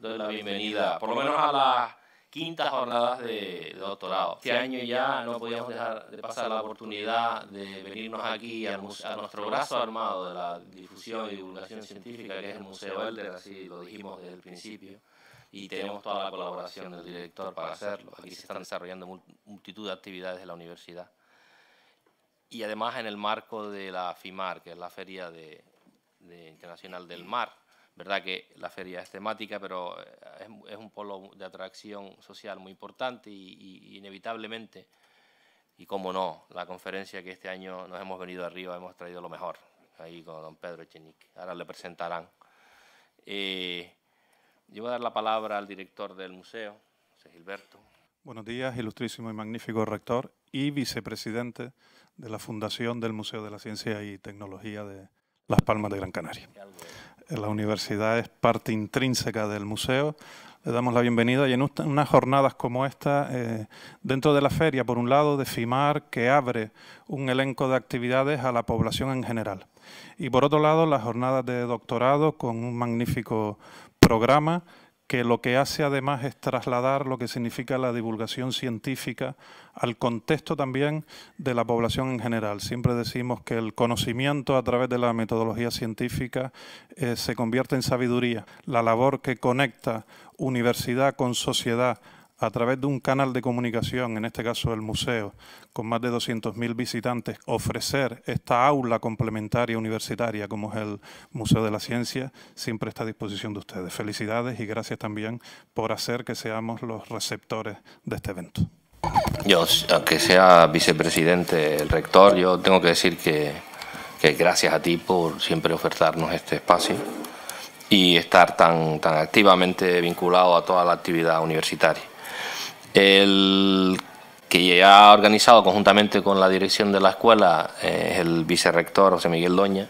doy la bienvenida, por lo menos a las quintas jornadas de, doctorado. Este año ya no podíamos dejar de pasar la oportunidad de venirnos aquí a, nuestro brazo armado de la difusión y divulgación científica, que es el Museo Elder, así lo dijimos desde el principio, y tenemos toda la colaboración del director para hacerlo. Aquí se están desarrollando multitud de actividades de la universidad. Y además en el marco de la FIMAR, que es la Feria de Internacional del Mar, verdad que la feria es temática, pero eh, es, un polo de atracción social muy importante y, inevitablemente, y cómo no, la conferencia que este año nos hemos venido arriba, hemos traído lo mejor, ahí con don Pedro Echenique, ahora le presentarán. Eh, yo voy a dar la palabra al director del museo, José Gilberto. Buenos días, ilustrísimo y magnífico rector y vicepresidente de la Fundación del Museo de la Ciencia y Tecnología de Las Palmas de Gran Canaria la universidad es parte intrínseca del museo. Le damos la bienvenida y en unas jornadas como esta, eh, dentro de la feria, por un lado, de FIMAR, que abre un elenco de actividades a la población en general. Y por otro lado, las jornadas de doctorado con un magnífico programa que lo que hace además es trasladar lo que significa la divulgación científica al contexto también de la población en general. Siempre decimos que el conocimiento a través de la metodología científica eh, se convierte en sabiduría. La labor que conecta universidad con sociedad a través de un canal de comunicación, en este caso el museo, con más de 200.000 visitantes, ofrecer esta aula complementaria universitaria como es el Museo de la Ciencia, siempre está a disposición de ustedes. Felicidades y gracias también por hacer que seamos los receptores de este evento. Yo, aunque sea vicepresidente, el rector, yo tengo que decir que, que gracias a ti por siempre ofertarnos este espacio y estar tan, tan activamente vinculado a toda la actividad universitaria. El que ha organizado conjuntamente con la dirección de la escuela eh, es el vicerrector José Miguel Doña.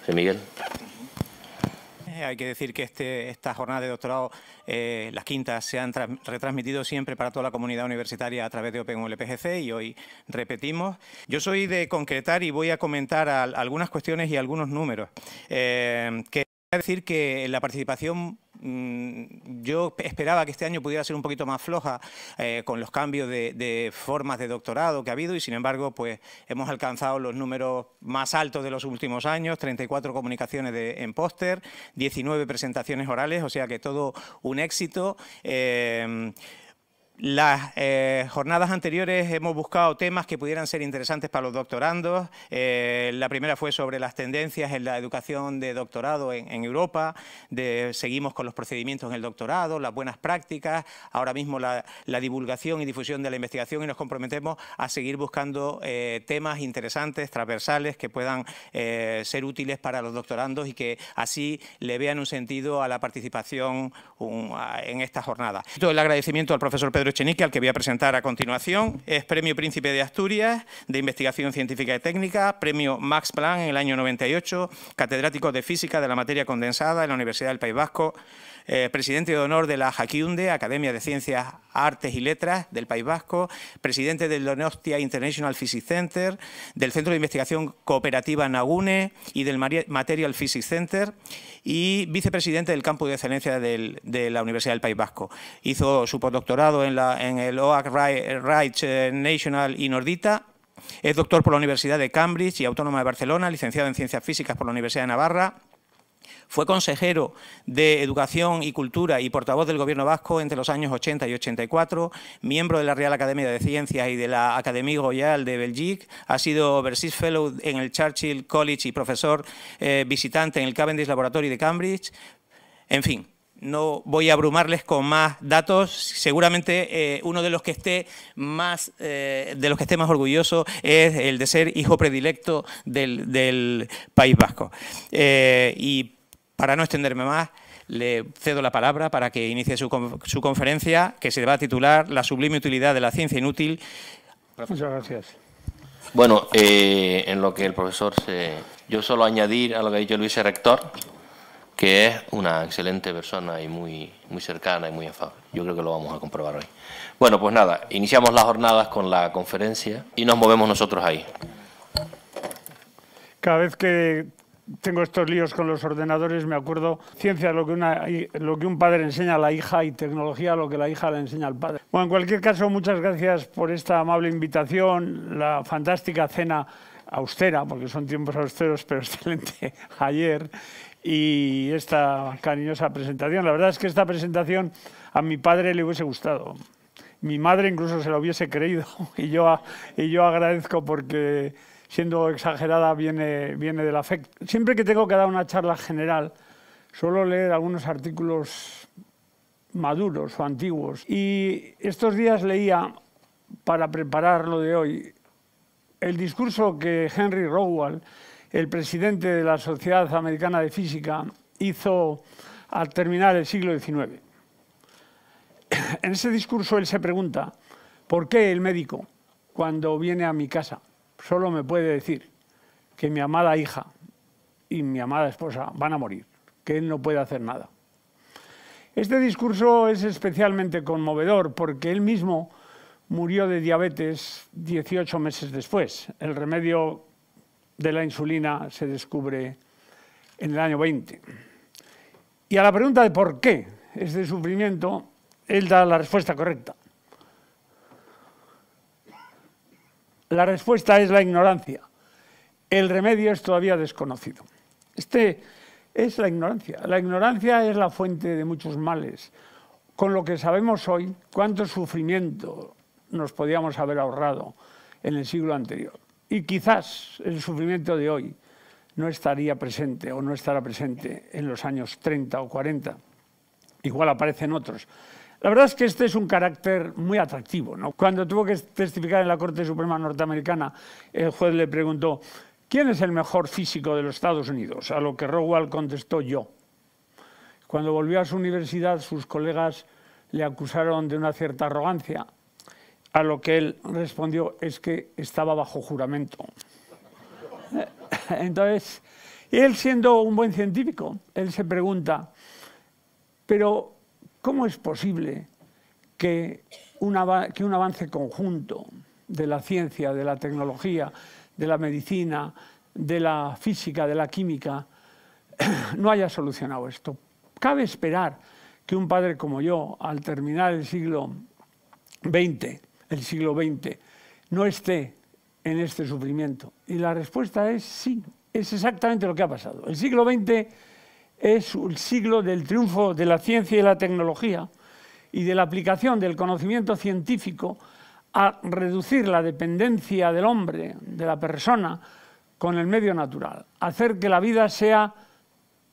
José Miguel. Eh, hay que decir que este, esta jornada de doctorado, eh, las quintas, se han retransmitido siempre para toda la comunidad universitaria a través de OpenULPGC y hoy repetimos. Yo soy de concretar y voy a comentar algunas cuestiones y algunos números. Quiero decir que la participación Mm, yo esperaba que este año pudiera ser un poquito más floja eh, con los cambios de, formas de doctorado que ha habido y sin embargo pues hemos alcanzado los números más altos de los últimos años, 34 comunicaciones de, en póster, 19 presentaciones orales, o sea que todo un éxito. Eh, las eh, jornadas anteriores hemos buscado temas que pudieran ser interesantes para los doctorandos. Eh, la primera fue sobre las tendencias en la educación de doctorado en, Europa. De, seguimos con los procedimientos en el doctorado, las buenas prácticas, ahora mismo la, divulgación y difusión de la investigación y nos comprometemos a seguir buscando eh, temas interesantes, transversales, que puedan ser útiles para los doctorandos y que así le vean un sentido a la participación en esta jornada. El agradecimiento al profesor Pedro Echenique, al que voy a presentar a continuación. Es Premio Príncipe de Asturias de Investigación Científica y Técnica, Premio Max Planck en el año 98, catedrático de Física de la Materia Condensada en la Universidad del País Vasco, eh, presidente de honor de la Jaquiunde, Academia de Ciencias, Artes y Letras del País Vasco, presidente del Donostia International Physics Center, del Centro de Investigación Cooperativa Nagune y del Material Physics Center y vicepresidente del Campo de Excelencia de la Universidad del País Vasco. Hizo su postdoctorado en, el OAC Right eh, National y Nordita es doctor por la Universidad de Cambridge y Autónoma de Barcelona, licenciado en Ciencias Físicas por la Universidad de Navarra, fue consejero de Educación y Cultura y portavoz del Gobierno vasco entre los años 80 y 84, miembro de la Real Academia de Ciencias y de la Académie Royale de Belgique, ha sido Overseas Fellow en el Churchill College y profesor eh, visitante en el Cavendish Laboratory de Cambridge, en fin. No voy a abrumarles con más datos. Seguramente eh, uno de los que esté más eh, de los que esté más orgulloso es el de ser hijo predilecto del, del País Vasco. y para no extenderme más, le cedo la palabra para que inicie su, conferencia, que se va a titular La sublime utilidad de la ciencia inútil. Muchas gracias. Bueno, eh, en lo que el profesor se... Yo solo añadir a lo que ha dicho Luis el Rector, que es una excelente persona y muy, muy cercana y muy afable. Yo creo que lo vamos a comprobar hoy. Bueno, pues nada, iniciamos las jornadas con la conferencia y nos movemos nosotros ahí. Cada vez que tengo estos líos con los ordenadores, me acuerdo, ciencia lo que, una, lo que un padre enseña a la hija y tecnología lo que la hija le enseña al padre. Bueno, en cualquier caso, muchas gracias por esta amable invitación, la fantástica cena austera, porque son tiempos austeros, pero excelente ayer, y esta cariñosa presentación. La verdad es que esta presentación a mi padre le hubiese gustado. Mi madre incluso se la hubiese creído, y yo, y yo agradezco porque siendo exagerada, viene, viene del afecto. Siempre que tengo que dar una charla general, suelo leer algunos artículos maduros o antiguos. Y estos días leía, para preparar lo de hoy, el discurso que Henry Rowell, el presidente de la Sociedad Americana de Física, hizo al terminar el siglo XIX. En ese discurso él se pregunta, ¿por qué el médico cuando viene a mi casa? solo me puede decir que mi amada hija y mi amada esposa van a morir, que él no puede hacer nada. Este discurso es especialmente conmovedor porque él mismo murió de diabetes 18 meses después. El remedio de la insulina se descubre en el año 20. Y a la pregunta de por qué este sufrimiento, él da la respuesta correcta. La respuesta es la ignorancia. El remedio es todavía desconocido. Este es la ignorancia. La ignorancia es la fuente de muchos males. Con lo que sabemos hoy, cuánto sufrimiento nos podíamos haber ahorrado en el siglo anterior. Y quizás el sufrimiento de hoy no estaría presente o no estará presente en los años 30 o 40. Igual aparecen otros. La verdad es que este es un carácter muy atractivo. ¿no? Cuando tuvo que testificar en la Corte Suprema norteamericana, el juez le preguntó, ¿quién es el mejor físico de los Estados Unidos? A lo que Rowell contestó yo. Cuando volvió a su universidad, sus colegas le acusaron de una cierta arrogancia, a lo que él respondió es que estaba bajo juramento. Entonces, él siendo un buen científico, él se pregunta, pero ¿Cómo es posible que un, avance conjunto de la ciencia, de la tecnología, de la medicina, de la física, de la química, no haya solucionado esto? Cabe esperar que un padre como yo, al terminar el siglo XX, el siglo XX, no esté en este sufrimiento? Y la respuesta es sí, es exactamente lo que ha pasado. El siglo XX es el siglo del triunfo de la ciencia y la tecnología y de la aplicación del conocimiento científico a reducir la dependencia del hombre, de la persona, con el medio natural, hacer que la vida sea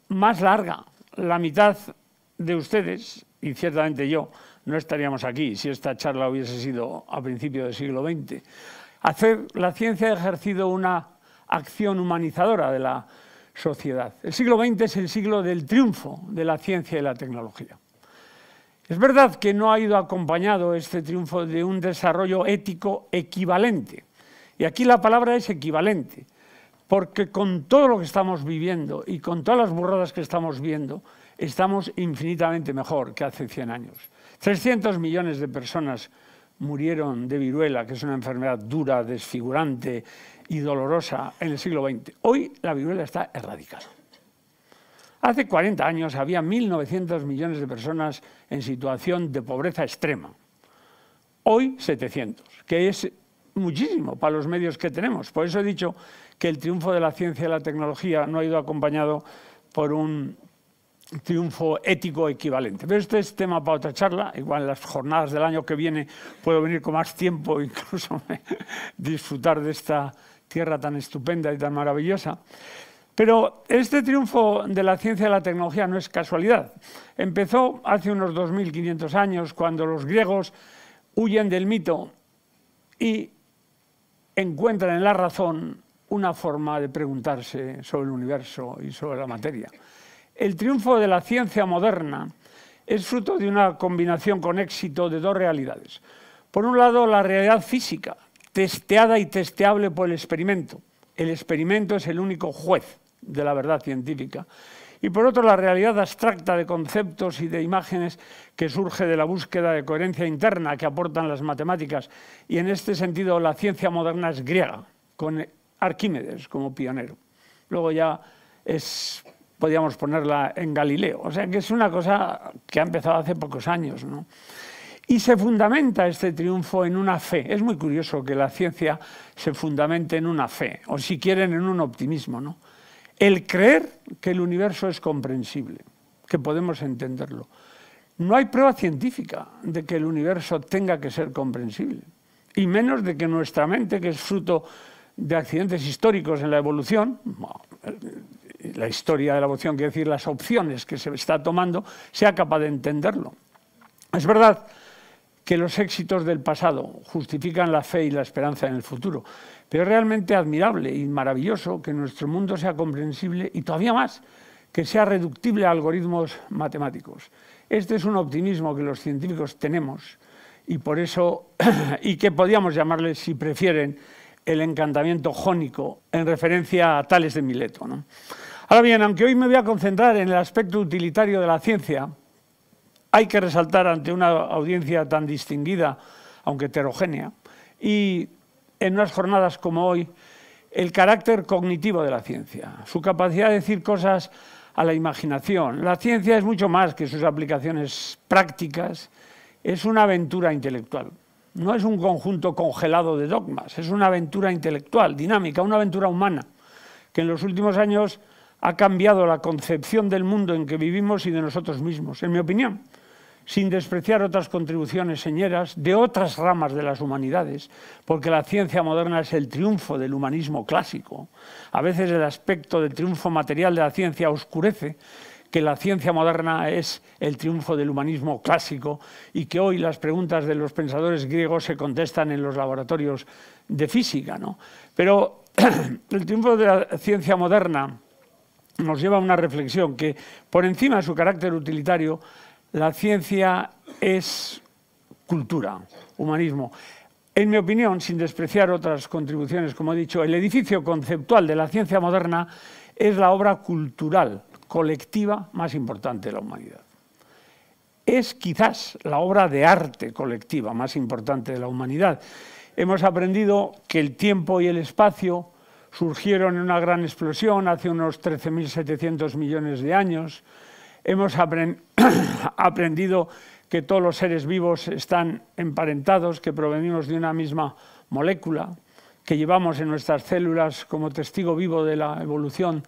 más larga. La mitad de ustedes, y ciertamente yo, no estaríamos aquí si esta charla hubiese sido a principios del siglo XX. Hacer, la ciencia ha ejercido una acción humanizadora de la sociedad. El siglo XX es el siglo del triunfo de la ciencia y la tecnología. Es verdad que no ha ido acompañado este triunfo de un desarrollo ético equivalente. Y aquí la palabra es equivalente, porque con todo lo que estamos viviendo y con todas las burradas que estamos viendo, estamos infinitamente mejor que hace 100 años. 300 millones de personas murieron de viruela, que es una enfermedad dura, desfigurante, y dolorosa en el siglo XX. Hoy la viruela está erradicada. Hace 40 años había 1.900 millones de personas en situación de pobreza extrema. Hoy 700, que es muchísimo para los medios que tenemos. Por eso he dicho que el triunfo de la ciencia y la tecnología no ha ido acompañado por un triunfo ético equivalente. Pero este es tema para otra charla, igual en las jornadas del año que viene puedo venir con más tiempo, e incluso disfrutar de esta tierra tan estupenda y tan maravillosa. Pero este triunfo de la ciencia y la tecnología no es casualidad. Empezó hace unos 2.500 años cuando los griegos huyen del mito y encuentran en la razón una forma de preguntarse sobre el universo y sobre la materia. El triunfo de la ciencia moderna es fruto de una combinación con éxito de dos realidades. Por un lado, la realidad física, testeada y testeable por el experimento. El experimento es el único juez de la verdad científica. Y por otro, la realidad abstracta de conceptos y de imágenes que surge de la búsqueda de coherencia interna que aportan las matemáticas. Y en este sentido, la ciencia moderna es griega, con Arquímedes como pionero. Luego ya es, podríamos ponerla en Galileo. O sea que es una cosa que ha empezado hace pocos años. ¿no? Y se fundamenta este triunfo en una fe. Es muy curioso que la ciencia se fundamente en una fe, o si quieren, en un optimismo. ¿no? El creer que el universo es comprensible, que podemos entenderlo. No hay prueba científica de que el universo tenga que ser comprensible, y menos de que nuestra mente, que es fruto de accidentes históricos en la evolución, eh, la historia de la evolución, quiere decir las opciones que se está tomando, sea capaz de entenderlo. Es verdad que los éxitos del pasado justifican la fe y la esperanza en el futuro. Pero es realmente admirable y maravilloso que nuestro mundo sea comprensible y todavía más que sea reductible a algoritmos matemáticos. Este es un optimismo que los científicos tenemos y por eso y que podríamos llamarle, si prefieren, el encantamiento jónico en referencia a Tales de Mileto. Ahora bien, aunque hoy me voy a concentrar en el aspecto utilitario de la ciencia, hay que resaltar ante una audiencia tan distinguida, aunque heterogénea, y en unas jornadas como hoy, el carácter cognitivo de la ciencia, su capacidad de decir cosas a la imaginación. La ciencia es mucho más que sus aplicaciones prácticas, es una aventura intelectual. No es un conjunto congelado de dogmas, es una aventura intelectual, dinámica, una aventura humana, que en los últimos años ha cambiado la concepción del mundo en que vivimos y de nosotros mismos, en mi opinión sin despreciar otras contribuciones señeras de otras ramas de las humanidades, porque la ciencia moderna es el triunfo del humanismo clásico. A veces el aspecto del triunfo material de la ciencia oscurece que la ciencia moderna es el triunfo del humanismo clásico y que hoy las preguntas de los pensadores griegos se contestan en los laboratorios de física. ¿no? Pero el triunfo de la ciencia moderna nos lleva a una reflexión que, por encima de su carácter utilitario, la ciencia es cultura, humanismo. En mi opinión, sin despreciar otras contribuciones, como he dicho, el edificio conceptual de la ciencia moderna es la obra cultural colectiva más importante de la humanidad. Es quizás la obra de arte colectiva más importante de la humanidad. Hemos aprendido que el tiempo y el espacio surgieron en una gran explosión hace unos 13.700 millones de años, Hemos aprendido que todos los seres vivos están emparentados, que provenimos de una misma molécula, que llevamos en nuestras células como testigo vivo de la evolución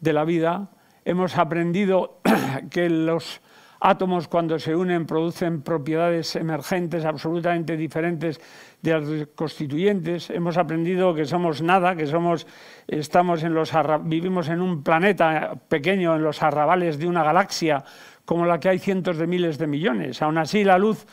de la vida. Hemos aprendido que los Átomos cuando se unen producen propiedades emergentes absolutamente diferentes de las constituyentes. Hemos aprendido que somos nada, que somos, estamos en los, vivimos en un planeta pequeño, en los arrabales de una galaxia como la que hay cientos de miles de millones. Aún así, la luz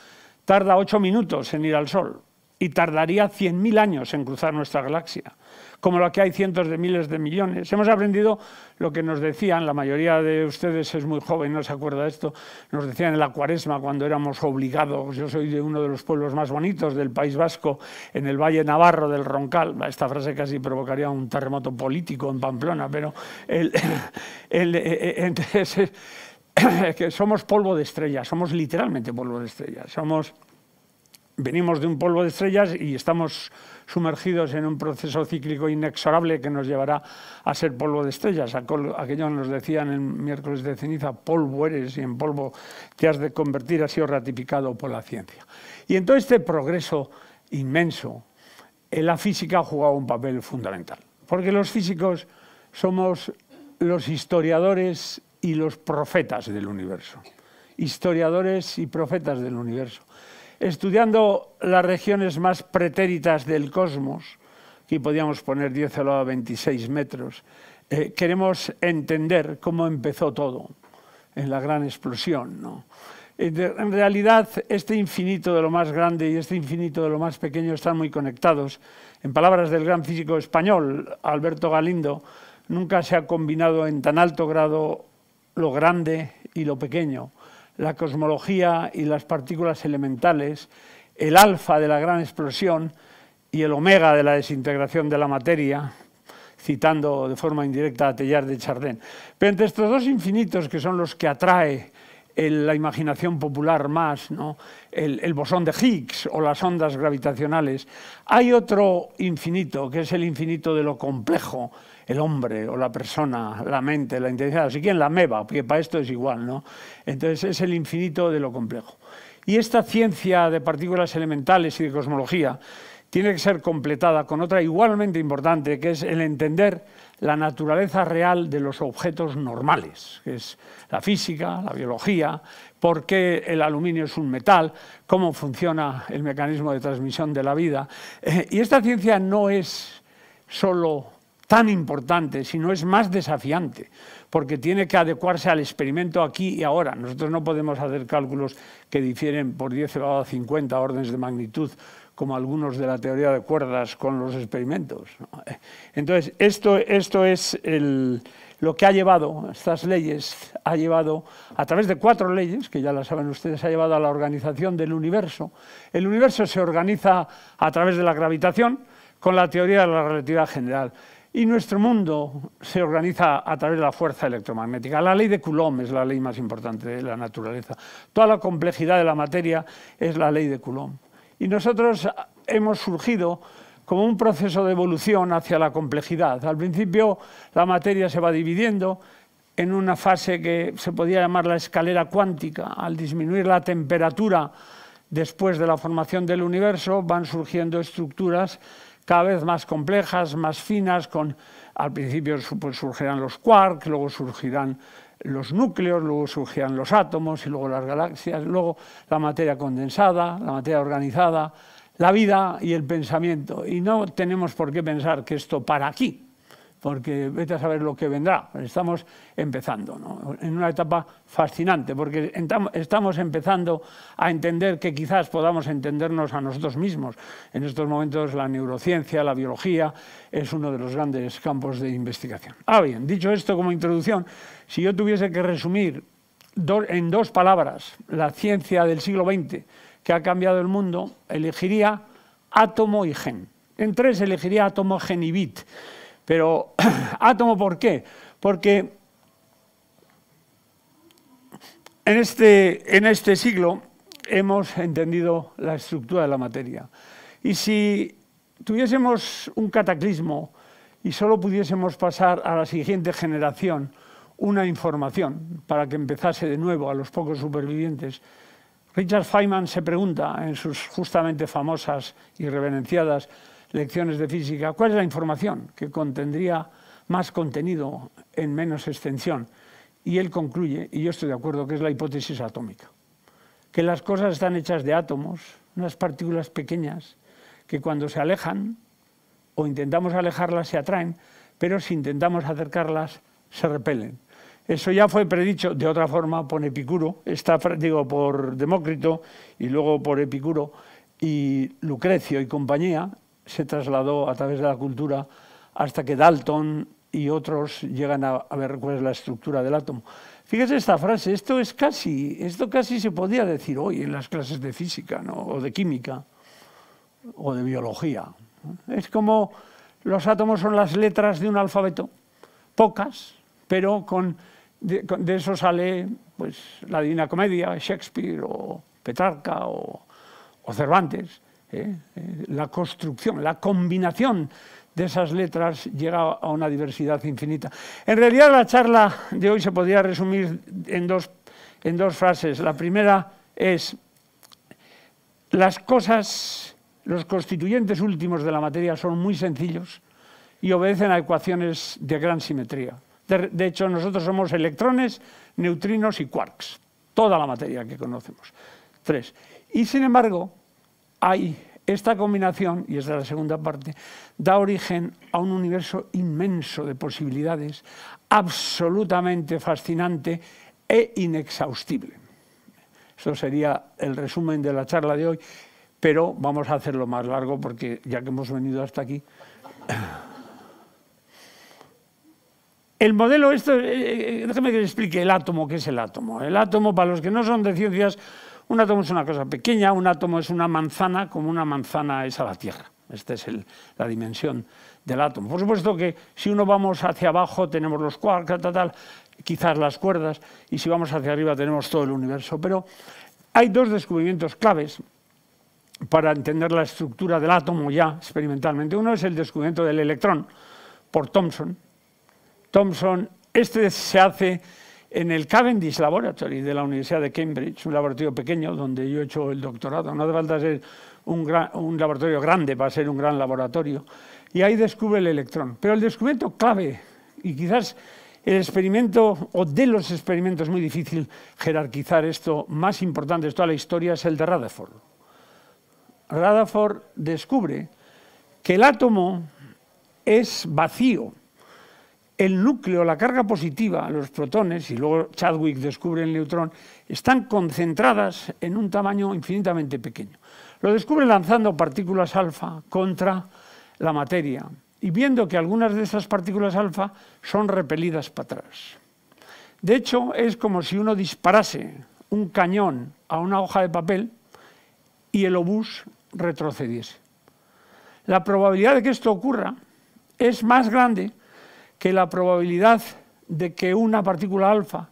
tarda ocho minutos en ir al Sol y tardaría cien mil años en cruzar nuestra galaxia como lo que hay cientos de miles de millones. Hemos aprendido lo que nos decían, la mayoría de ustedes es muy joven, no se acuerda de esto, nos decían en la cuaresma cuando éramos obligados, yo soy de uno de los pueblos más bonitos del País Vasco, en el Valle Navarro del Roncal, esta frase casi provocaría un terremoto político en Pamplona, pero eh, eh, eh, que somos polvo de estrellas, somos literalmente polvo de estrellas, somos venimos de un polvo de estrellas y estamos sumergidos en un proceso cíclico inexorable que nos llevará a ser polvo de estrellas. Aquellos nos decían en miércoles de ceniza, polvo eres y en polvo te has de convertir, ha sido ratificado por la ciencia. Y en todo este progreso inmenso, la física ha jugado un papel fundamental, porque los físicos somos los historiadores y los profetas del universo. Historiadores y profetas del universo estudiando las regiones más pretéritas del cosmos, aquí podíamos poner 10 a 26 metros, eh, queremos entender cómo empezó todo en la gran explosión. Eh, en realidad, este infinito de lo más grande y este infinito de lo más pequeño están muy conectados. En palabras del gran físico español, Alberto Galindo, nunca se ha combinado en tan alto grado lo grande y lo pequeño la cosmología y las partículas elementales, el alfa de la gran explosión y el omega de la desintegración de la materia, citando de forma indirecta a Teilhard de Chardin. Pero entre estos dos infinitos, que son los que atrae la imaginación popular más, ¿no? el, el bosón de Higgs o las ondas gravitacionales, hay otro infinito, que es el infinito de lo complejo, el hombre o la persona, la mente, la intensidad, así quien la meba, porque para esto es igual, ¿no? Entonces es el infinito de lo complejo. Y esta ciencia de partículas elementales y de cosmología tiene que ser completada con otra igualmente importante, que es el entender la naturaleza real de los objetos normales, que es la física, la biología, por qué el aluminio es un metal, cómo funciona el mecanismo de transmisión de la vida. Eh, y esta ciencia no es solo tan importante, sino es más desafiante, porque tiene que adecuarse al experimento aquí y ahora. Nosotros no podemos hacer cálculos que difieren por 10 elevado a 50 órdenes de magnitud, como algunos de la teoría de cuerdas con los experimentos. Entonces, esto, esto es lo que ha llevado, estas leyes, ha llevado, a través de cuatro leyes, que ya las saben ustedes, ha llevado a la organización del universo. El universo se organiza a través de la gravitación con la teoría de la relatividad general. Y nuestro mundo se organiza a través de la fuerza electromagnética. La ley de Coulomb es la ley más importante de la naturaleza. Toda la complejidad de la materia es la ley de Coulomb. Y nosotros hemos surgido como un proceso de evolución hacia la complejidad. Al principio la materia se va dividiendo en una fase que se podía llamar la escalera cuántica. Al disminuir la temperatura después de la formación del universo van surgiendo estructuras cada vez más complejas, más finas, con, al principio pues, surgirán los quarks, luego surgirán los núcleos, luego surgirán los átomos y luego las galaxias, luego la materia condensada, la materia organizada, la vida y el pensamiento. Y no tenemos por qué pensar que esto para aquí porque vete a saber lo que vendrá. Estamos empezando, en una etapa fascinante, porque estamos empezando a entender que quizás podamos entendernos a nosotros mismos. En estos momentos la neurociencia, la biología, es uno de los grandes campos de investigación. Ah, bien, dicho esto como introducción, si yo tuviese que resumir en dos palabras la ciencia del siglo XX que ha cambiado el mundo, elegiría átomo y gen. En tres elegiría átomo, gen y bit pero átomo, ah, ¿por qué? Porque este, en este, siglo hemos entendido la estructura de la materia. Y si tuviésemos un cataclismo y solo pudiésemos pasar a la siguiente generación una información para que empezase de nuevo a los pocos supervivientes, Richard Feynman se pregunta en sus justamente famosas y reverenciadas lecciones de física, ¿cuál es la información que contendría más contenido en menos extensión? Y él concluye, y yo estoy de acuerdo, que es la hipótesis atómica, que las cosas están hechas de átomos, unas partículas pequeñas, que cuando se alejan o intentamos alejarlas se atraen, pero si intentamos acercarlas se repelen. Eso ya fue predicho de otra forma por Epicuro, está, digo, por Demócrito y luego por Epicuro y Lucrecio y compañía, se trasladó a través de la cultura hasta que Dalton y otros llegan a, ver cuál es la estructura del átomo. Fíjese esta frase, esto es casi, esto casi se podía decir hoy en las clases de física, o de química, o de biología. Es como los átomos son las letras de un alfabeto, pocas, pero de, eso sale pues, la Divina Comedia, Shakespeare, o Petrarca, o, o Cervantes. ¿eh? Eh, la construcción, la combinación de esas letras llega a una diversidad infinita. En realidad la charla de hoy se podría resumir en dos, en dos frases. La primera es, las cosas, los constituyentes últimos de la materia son muy sencillos y obedecen a ecuaciones de gran simetría. De, de hecho, nosotros somos electrones, neutrinos y quarks, toda la materia que conocemos. Tres. Y sin embargo, hay esta combinación, y es la segunda parte, da origen a un universo inmenso de posibilidades, absolutamente fascinante e inexhaustible. Esto sería el resumen de la charla de hoy, pero vamos a hacerlo más largo porque ya que hemos venido hasta aquí... El modelo, esto, eh, eh, déjeme que explique el átomo, ¿qué es el átomo? El átomo, para los que no son de ciencias, un átomo es una cosa pequeña, un átomo es una manzana, como una manzana es a la Tierra. Esta es la dimensión del átomo. Por supuesto que si uno vamos hacia abajo tenemos los quarks, tal, tal, quizás las cuerdas, y si vamos hacia arriba tenemos todo el universo. Pero hay dos descubrimientos claves para entender la estructura del átomo ya experimentalmente. Uno es el descubrimiento del electrón por Thomson. Thomson, este se hace en el Cavendish Laboratory de la Universidad de Cambridge, un laboratorio pequeño donde yo he hecho el doctorado, no hace falta ser un, laboratorio grande para ser un gran laboratorio, y ahí descubre el electrón. Pero el descubrimiento clave, y quizás el experimento, o de los experimentos, muy difícil jerarquizar esto, más importante de toda la historia, es el de Rutherford. Rutherford descubre que el átomo es vacío, el núcleo, la carga positiva, los protones, y luego Chadwick descubre el neutrón, están concentradas en un tamaño infinitamente pequeño. Lo descubre lanzando partículas alfa contra la materia y viendo que algunas de esas partículas alfa son repelidas para atrás. De hecho, es como si uno disparase un cañón a una hoja de papel y el obús retrocediese. La probabilidad de que esto ocurra es más grande que la probabilidad de que una partícula alfa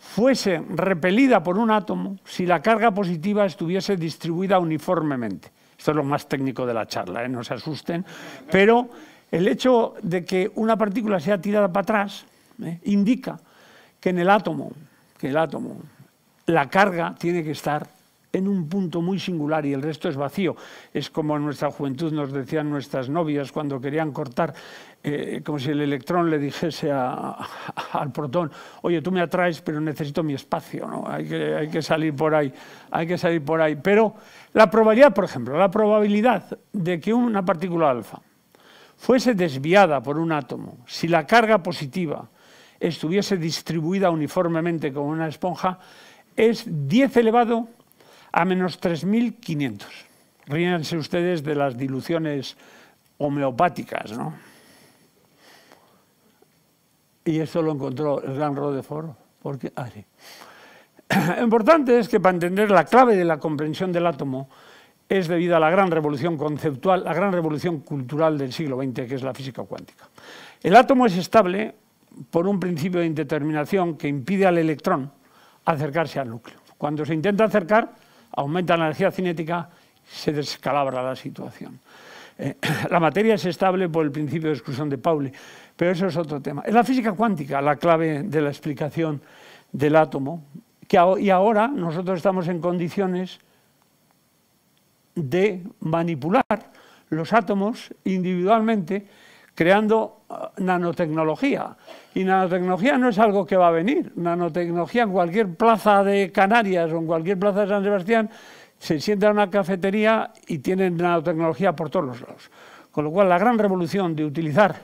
fuese repelida por un átomo si la carga positiva estuviese distribuida uniformemente. Esto es lo más técnico de la charla, ¿eh? no se asusten. Pero el hecho de que una partícula sea tirada para atrás ¿eh? indica que en el átomo, que el átomo, la carga tiene que estar en un punto muy singular y el resto es vacío. Es como en nuestra juventud nos decían nuestras novias cuando querían cortar, eh, como si el electrón le dijese al protón, oye, tú me atraes, pero necesito mi espacio, ¿no? hay, que, hay que salir por ahí, hay que salir por ahí. Pero la probabilidad, por ejemplo, la probabilidad de que una partícula alfa fuese desviada por un átomo, si la carga positiva estuviese distribuida uniformemente como una esponja, es 10 elevado a menos 3.500. Ríanse ustedes de las diluciones homeopáticas, ¿no? Y esto lo encontró el gran Rodefort. Porque, ah, importante es que para entender la clave de la comprensión del átomo es debido a la gran revolución conceptual, la gran revolución cultural del siglo XX, que es la física cuántica. El átomo es estable por un principio de indeterminación que impide al electrón acercarse al núcleo. Cuando se intenta acercar, aumenta la energía cinética, se descalabra la situación. Eh, la materia es estable por el principio de exclusión de Pauli, pero eso es otro tema. Es la física cuántica la clave de la explicación del átomo, y ahora nosotros estamos en condiciones de manipular los átomos individualmente, creando nanotecnología. Y nanotecnología no es algo que va a venir. Nanotecnología en cualquier plaza de Canarias o en cualquier plaza de San Sebastián se sienta en una cafetería y tienen nanotecnología por todos los lados. Con lo cual la gran revolución de utilizar,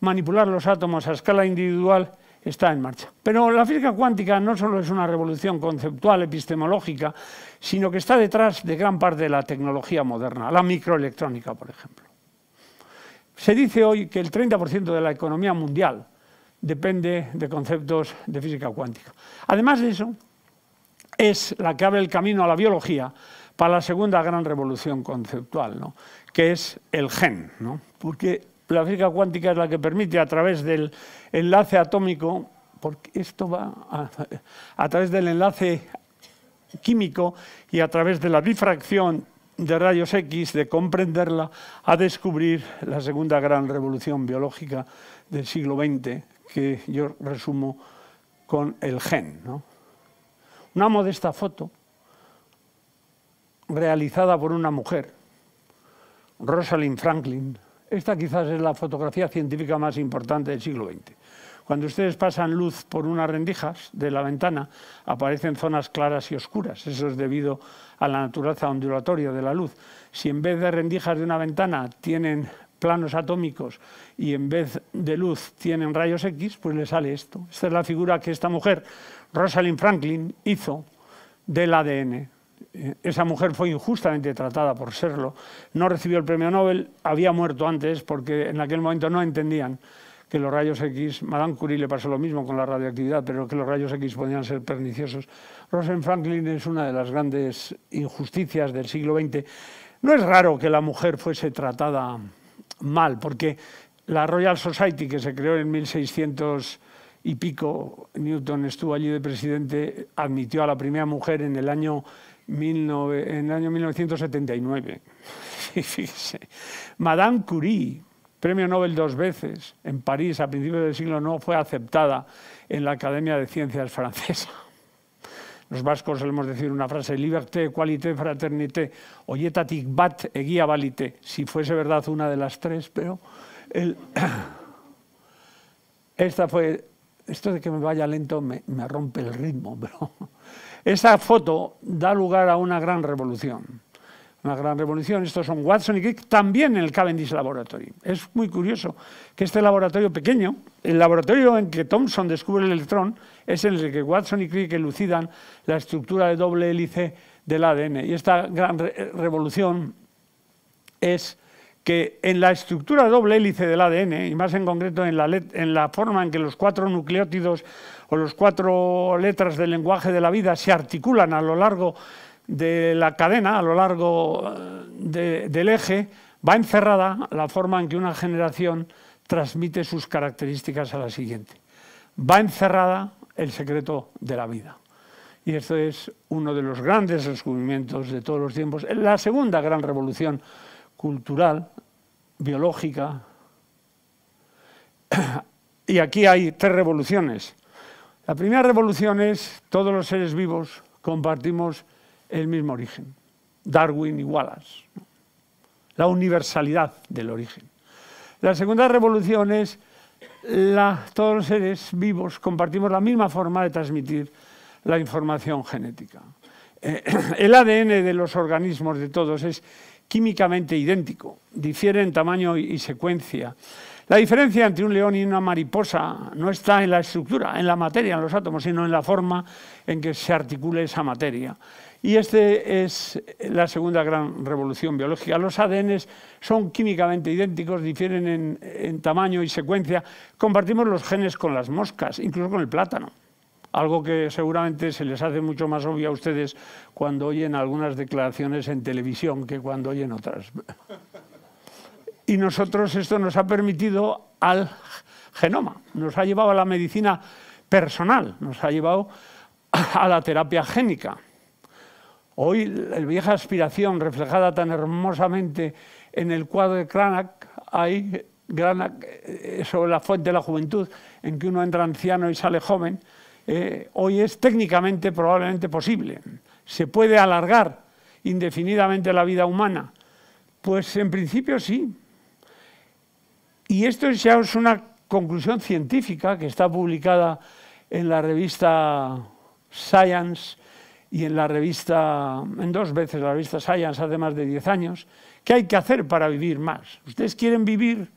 manipular los átomos a escala individual está en marcha. Pero la física cuántica no solo es una revolución conceptual, epistemológica, sino que está detrás de gran parte de la tecnología moderna, la microelectrónica, por ejemplo. Se dice hoy que el 30% de la economía mundial depende de conceptos de física cuántica. Además de eso, es la que abre el camino a la biología para la segunda gran revolución conceptual, que es el gen, porque la física cuántica es la que permite a través del enlace atómico, porque esto va a, a través del enlace químico y a través de la difracción de rayos X, de comprenderla, a descubrir la segunda gran revolución biológica del siglo XX, que yo resumo con el gen. Una modesta foto realizada por una mujer, Rosalind Franklin. Esta quizás es la fotografía científica más importante del siglo XX. Cuando ustedes pasan luz por unas rendijas de la ventana, aparecen zonas claras y oscuras. Eso es debido a la naturaleza ondulatoria de la luz. Si en vez de rendijas de una ventana tienen planos atómicos y en vez de luz tienen rayos X, pues le sale esto. Esta es la figura que esta mujer, Rosalind Franklin, hizo del ADN. Eh, esa mujer fue injustamente tratada por serlo, no recibió el premio Nobel, había muerto antes porque en aquel momento no entendían que los rayos X, Madame Curie le pasó lo mismo con la radioactividad, pero que los rayos X podían ser perniciosos. Rosen Franklin es una de las grandes injusticias del siglo XX. No es raro que la mujer fuese tratada mal, porque la Royal Society, que se creó en 1600 y pico, Newton estuvo allí de presidente, admitió a la primera mujer en el año, 1979. Madame Curie, premio Nobel dos veces en París a principios del siglo no fue aceptada en la Academia de Ciencias francesa. Los vascos solemos decir una frase, liberté, qualité, fraternité, tic bat guia valite», si fuese verdad una de las tres, pero esta fue, esto de que me vaya lento me, me rompe el ritmo, pero esa foto da lugar a una gran revolución una gran revolución. Estos son Watson y Crick, también en el Cavendish Laboratory. Es muy curioso que este laboratorio pequeño, el laboratorio en que Thomson descubre el electrón, es en el que Watson y Crick elucidan la estructura de doble hélice del ADN. Y esta gran revolución es que en la estructura de doble hélice del ADN, y más en concreto en la, en la forma en que los cuatro nucleótidos o los cuatro letras del lenguaje de la vida se articulan a lo largo de la cadena a lo largo eh, del eje va encerrada la forma en que una generación transmite sus características a la siguiente. Va encerrada el secreto de la vida. Y esto es uno de los grandes descubrimientos de todos los tiempos. La segunda gran revolución cultural, biológica. Y aquí hay tres revoluciones. La primera revolución es todos los seres vivos compartimos el mismo origen. Darwin y Wallace. La universalidad del origen. La segunda revolución es la, todos los seres vivos compartimos la misma forma de transmitir la información genética. Eh, el ADN de los organismos de todos es químicamente idéntico, difiere en tamaño y, secuencia. La diferencia entre un león y una mariposa no está en la estructura, en la materia, en los átomos, sino en la forma en que se articule esa materia. Y esta es la segunda gran revolución biológica. Los ADN son químicamente idénticos, difieren en, en tamaño y secuencia. Compartimos los genes con las moscas, incluso con el plátano algo que seguramente se les hace mucho más obvio a ustedes cuando oyen algunas declaraciones en televisión que cuando oyen otras. Y nosotros esto nos ha permitido al genoma, nos ha llevado a la medicina personal, nos ha llevado a la terapia génica. Hoy la vieja aspiración reflejada tan hermosamente en el cuadro de Cranach, hay eh, sobre la fuente de la juventud, en que uno entra anciano y sale joven, eh, hoy es técnicamente probablemente posible. Se puede alargar indefinidamente la vida humana. Pues en principio sí. Y esto ya es una conclusión científica que está publicada en la revista Science y en la revista, en dos veces la revista Science hace más de 10 años, ¿qué hay que hacer para vivir más? ¿Ustedes quieren vivir?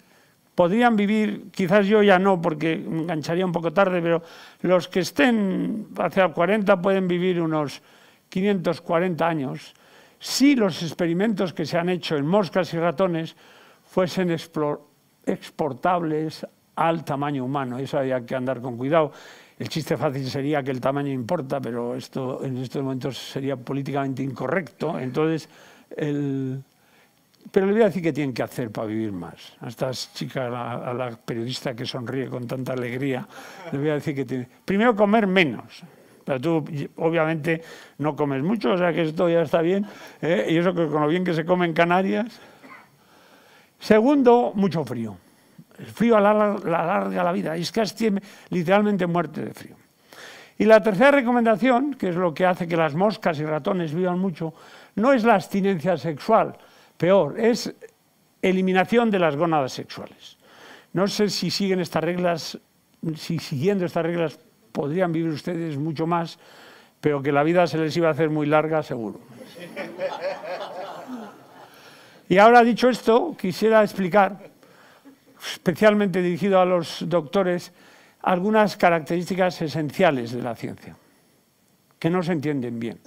Podrían vivir, quizás yo ya no porque me engancharía un poco tarde, pero los que estén hacia 40 pueden vivir unos 540 años si los experimentos que se han hecho en moscas y ratones fuesen exportables al tamaño humano. Eso había que andar con cuidado. El chiste fácil sería que el tamaño importa, pero esto en estos momentos sería políticamente incorrecto. Entonces, pero le voy a decir qué tienen que hacer para vivir más. A estas chicas, a la periodista que sonríe con tanta alegría, le voy a decir que tiene. Primero, comer menos. Pero tú, obviamente, no comes mucho, o sea que esto ya está bien. ¿eh? Y eso que con lo bien que se come en Canarias. Segundo, mucho frío. El frío alarga, la vida y es casi literalmente muerte de frío. Y la tercera recomendación, que es lo que hace que las moscas y ratones vivan mucho, no es la abstinencia sexual, peor, es eliminación de las gónadas sexuales. No sé si siguen estas reglas, si siguiendo estas reglas podrían vivir ustedes mucho más, pero que la vida se les iba a hacer muy larga, seguro. Y ahora dicho esto, quisiera explicar especialmente dirigido a los doctores, algunas características esenciales de la ciencia, que no se entienden bien.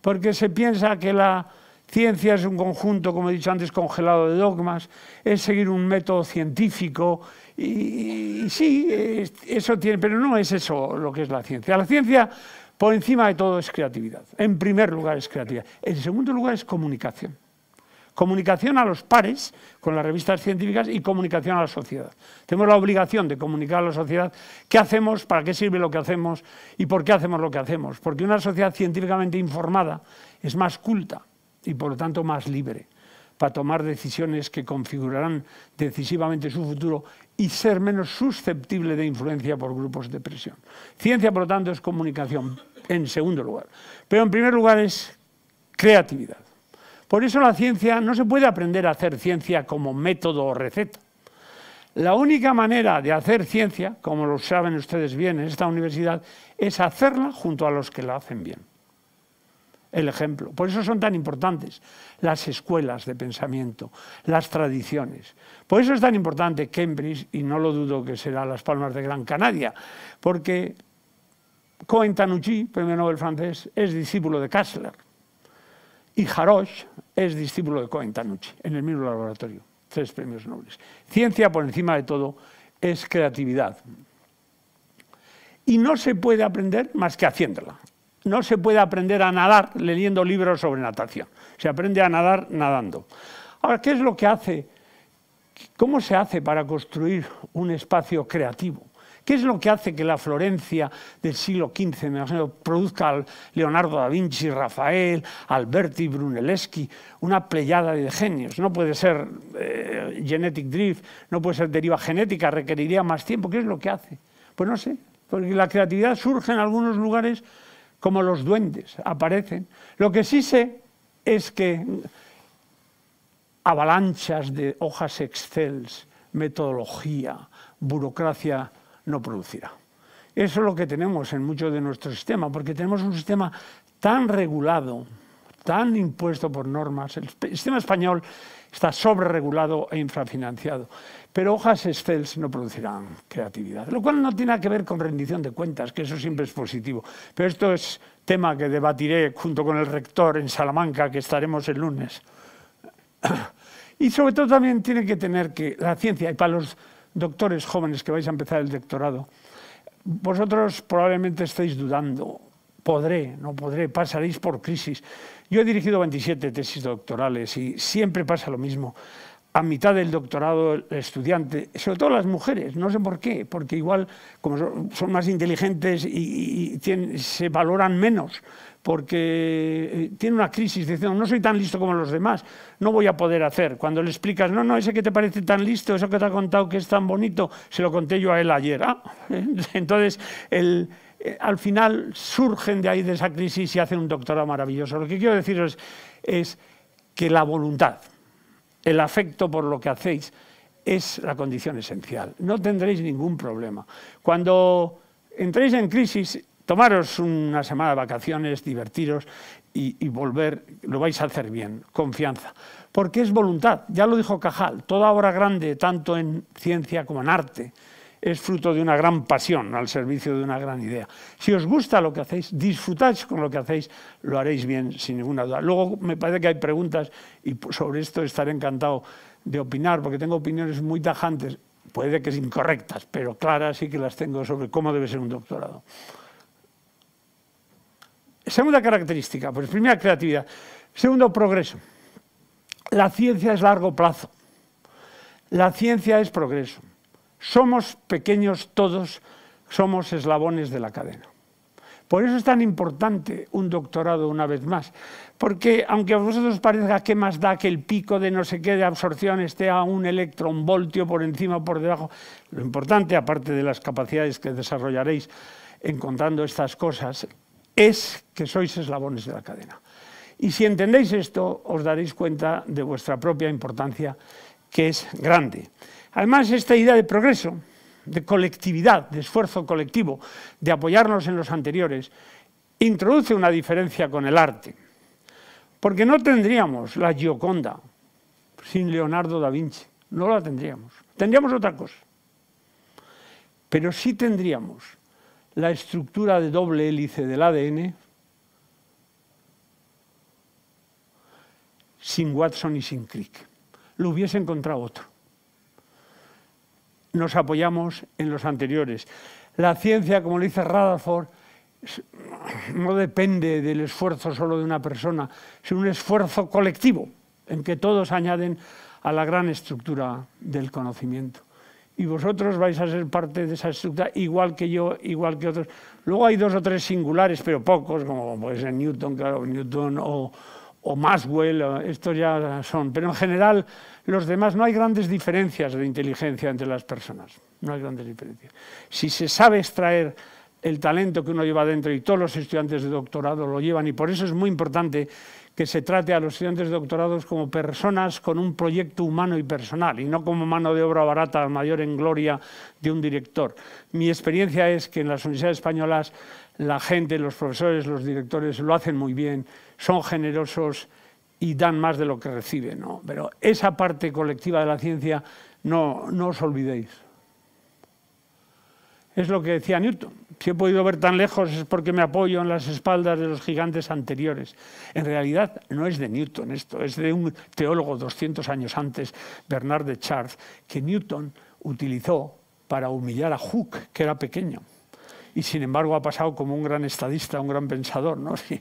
Porque se piensa que la ciencia es un conjunto, como he dicho antes, congelado de dogmas, es seguir un método científico, y, sí, eso tiene, pero no es eso lo que es la ciencia. La ciencia, por encima de todo, es creatividad. En primer lugar es creatividad. En segundo lugar es comunicación comunicación a los pares con las revistas científicas y comunicación a la sociedad. Tenemos la obligación de comunicar a la sociedad qué hacemos, para qué sirve lo que hacemos y por qué hacemos lo que hacemos. Porque una sociedad científicamente informada es más culta y por lo tanto más libre para tomar decisiones que configurarán decisivamente su futuro y ser menos susceptible de influencia por grupos de presión. Ciencia, por lo tanto, es comunicación, en segundo lugar. Pero en primer lugar es creatividad. Por eso la ciencia no se puede aprender a hacer ciencia como método o receta. La única manera de hacer ciencia, como lo saben ustedes bien en esta universidad, es hacerla junto a los que la hacen bien. El ejemplo. Por eso son tan importantes las escuelas de pensamiento, las tradiciones. Por eso es tan importante Cambridge, y no lo dudo que será Las Palmas de Gran Canaria, porque Cohen Tanucci, premio Nobel francés, es discípulo de Kassler. Y Jarosh es discípulo de Cohen en el mismo laboratorio. Tres premios nobles. Ciencia, por encima de todo, es creatividad. Y no se puede aprender más que haciéndola. No se puede aprender a nadar leyendo libros sobre natación. Se aprende a nadar nadando. Ahora, ¿qué es lo que hace? ¿Cómo se hace para construir un espacio creativo? ¿Qué es lo que hace que la Florencia del siglo XV, me imagino, produzca a Leonardo da Vinci, Rafael, Alberti, Brunelleschi, una pleyada de genios? No puede ser eh, genetic drift, no puede ser deriva genética, requeriría más tiempo. ¿Qué es lo que hace? Pues no sé, porque la creatividad surge en algunos lugares como los duendes, aparecen. Lo que sí sé es que avalanchas de hojas excels, metodología, burocracia no producirá. Eso es lo que tenemos en mucho de nuestro sistema, porque tenemos un sistema tan regulado, tan impuesto por normas. El sistema español está regulado e infrafinanciado, pero hojas Excel no producirán creatividad, lo cual no tiene que ver con rendición de cuentas, que eso siempre es positivo. Pero esto es tema que debatiré junto con el rector en Salamanca, que estaremos el lunes. Y sobre todo también tiene que tener que la ciencia, y para los doctores jóvenes que vais a empezar el doctorado, vosotros probablemente estáis dudando, podré, no podré, pasaréis por crisis. Yo he dirigido 27 tesis doctorales y siempre pasa lo mismo. A mitad del doctorado, el estudiante, sobre todo las mujeres, no sé por qué, porque igual como son más inteligentes y, se valoran menos, porque eh, tiene una crisis, diciendo, no soy tan listo como los demás, no voy a poder hacer. Cuando le explicas, no, no, ese que te parece tan listo, eso que te ha contado que es tan bonito, se lo conté yo a él ayer. ¿ah? entonces, eh, al final surgen de ahí de esa crisis y hacen un doctorado maravilloso. Lo que quiero deciros es, es que la voluntad, el afecto por lo que hacéis, es la condición esencial. No tendréis ningún problema. Cuando entréis en crisis, Tomaros una semana de vacaciones, divertiros y, volver, lo vais a hacer bien, confianza. Porque es voluntad, ya lo dijo Cajal, toda obra grande, tanto en ciencia como en arte, es fruto de una gran pasión al servicio de una gran idea. Si os gusta lo que hacéis, disfrutáis con lo que hacéis, lo haréis bien, sin ninguna duda. Luego me parece que hay preguntas y pues sobre esto estaré encantado de opinar, porque tengo opiniones muy tajantes, puede que es incorrectas, pero claras y que las tengo sobre cómo debe ser un doctorado. Segunda característica, pues primera creatividad. Segundo, progreso. La ciencia es largo plazo. La ciencia es progreso. Somos pequeños todos, somos eslabones de la cadena. Por eso es tan importante un doctorado una vez más, porque aunque a vosotros parezca que más da que el pico de no sé qué de absorción esté a un un voltio por encima o por debajo, lo importante, aparte de las capacidades que desarrollaréis encontrando estas cosas, es que sois eslabones de la cadena. Y si entendéis esto, os daréis cuenta de vuestra propia importancia, que es grande. Además, esta idea de progreso, de colectividad, de esfuerzo colectivo, de apoyarnos en los anteriores, introduce una diferencia con el arte. Porque no tendríamos la Gioconda sin Leonardo da Vinci, no la tendríamos. Tendríamos otra cosa. Pero sí tendríamos la estructura de doble hélice del ADN sin Watson y sin Crick. Lo hubiese encontrado otro. Nos apoyamos en los anteriores. La ciencia, como lo dice Rutherford, no depende del esfuerzo solo de una persona, sino un esfuerzo colectivo en que todos añaden a la gran estructura del conocimiento y vosotros vais a ser parte de esa estructura, igual que yo, igual que otros. Luego hay dos o tres singulares, pero pocos, como puede ser Newton, claro, Newton o, Maxwell, estos ya son. Pero en general, los demás no hay grandes diferencias de inteligencia entre las personas, no hay grandes diferencias. Si se sabe extraer el talento que uno lleva dentro y todos los estudiantes de doctorado lo llevan, y por eso es muy importante que se trate a los estudiantes de doctorados como personas con un proyecto humano y personal y no como mano de obra barata mayor en gloria de un director. Mi experiencia es que en las universidades españolas la gente, los profesores, los directores lo hacen muy bien, son generosos y dan más de lo que reciben. Pero esa parte colectiva de la ciencia no, no os olvidéis. Es lo que decía Newton si he podido ver tan lejos es porque me apoyo en las espaldas de los gigantes anteriores. En realidad no es de Newton esto, es de un teólogo 200 años antes, Bernard de Chartres, que Newton utilizó para humillar a Hooke, que era pequeño. Y sin embargo ha pasado como un gran estadista, un gran pensador. ¿no? Si,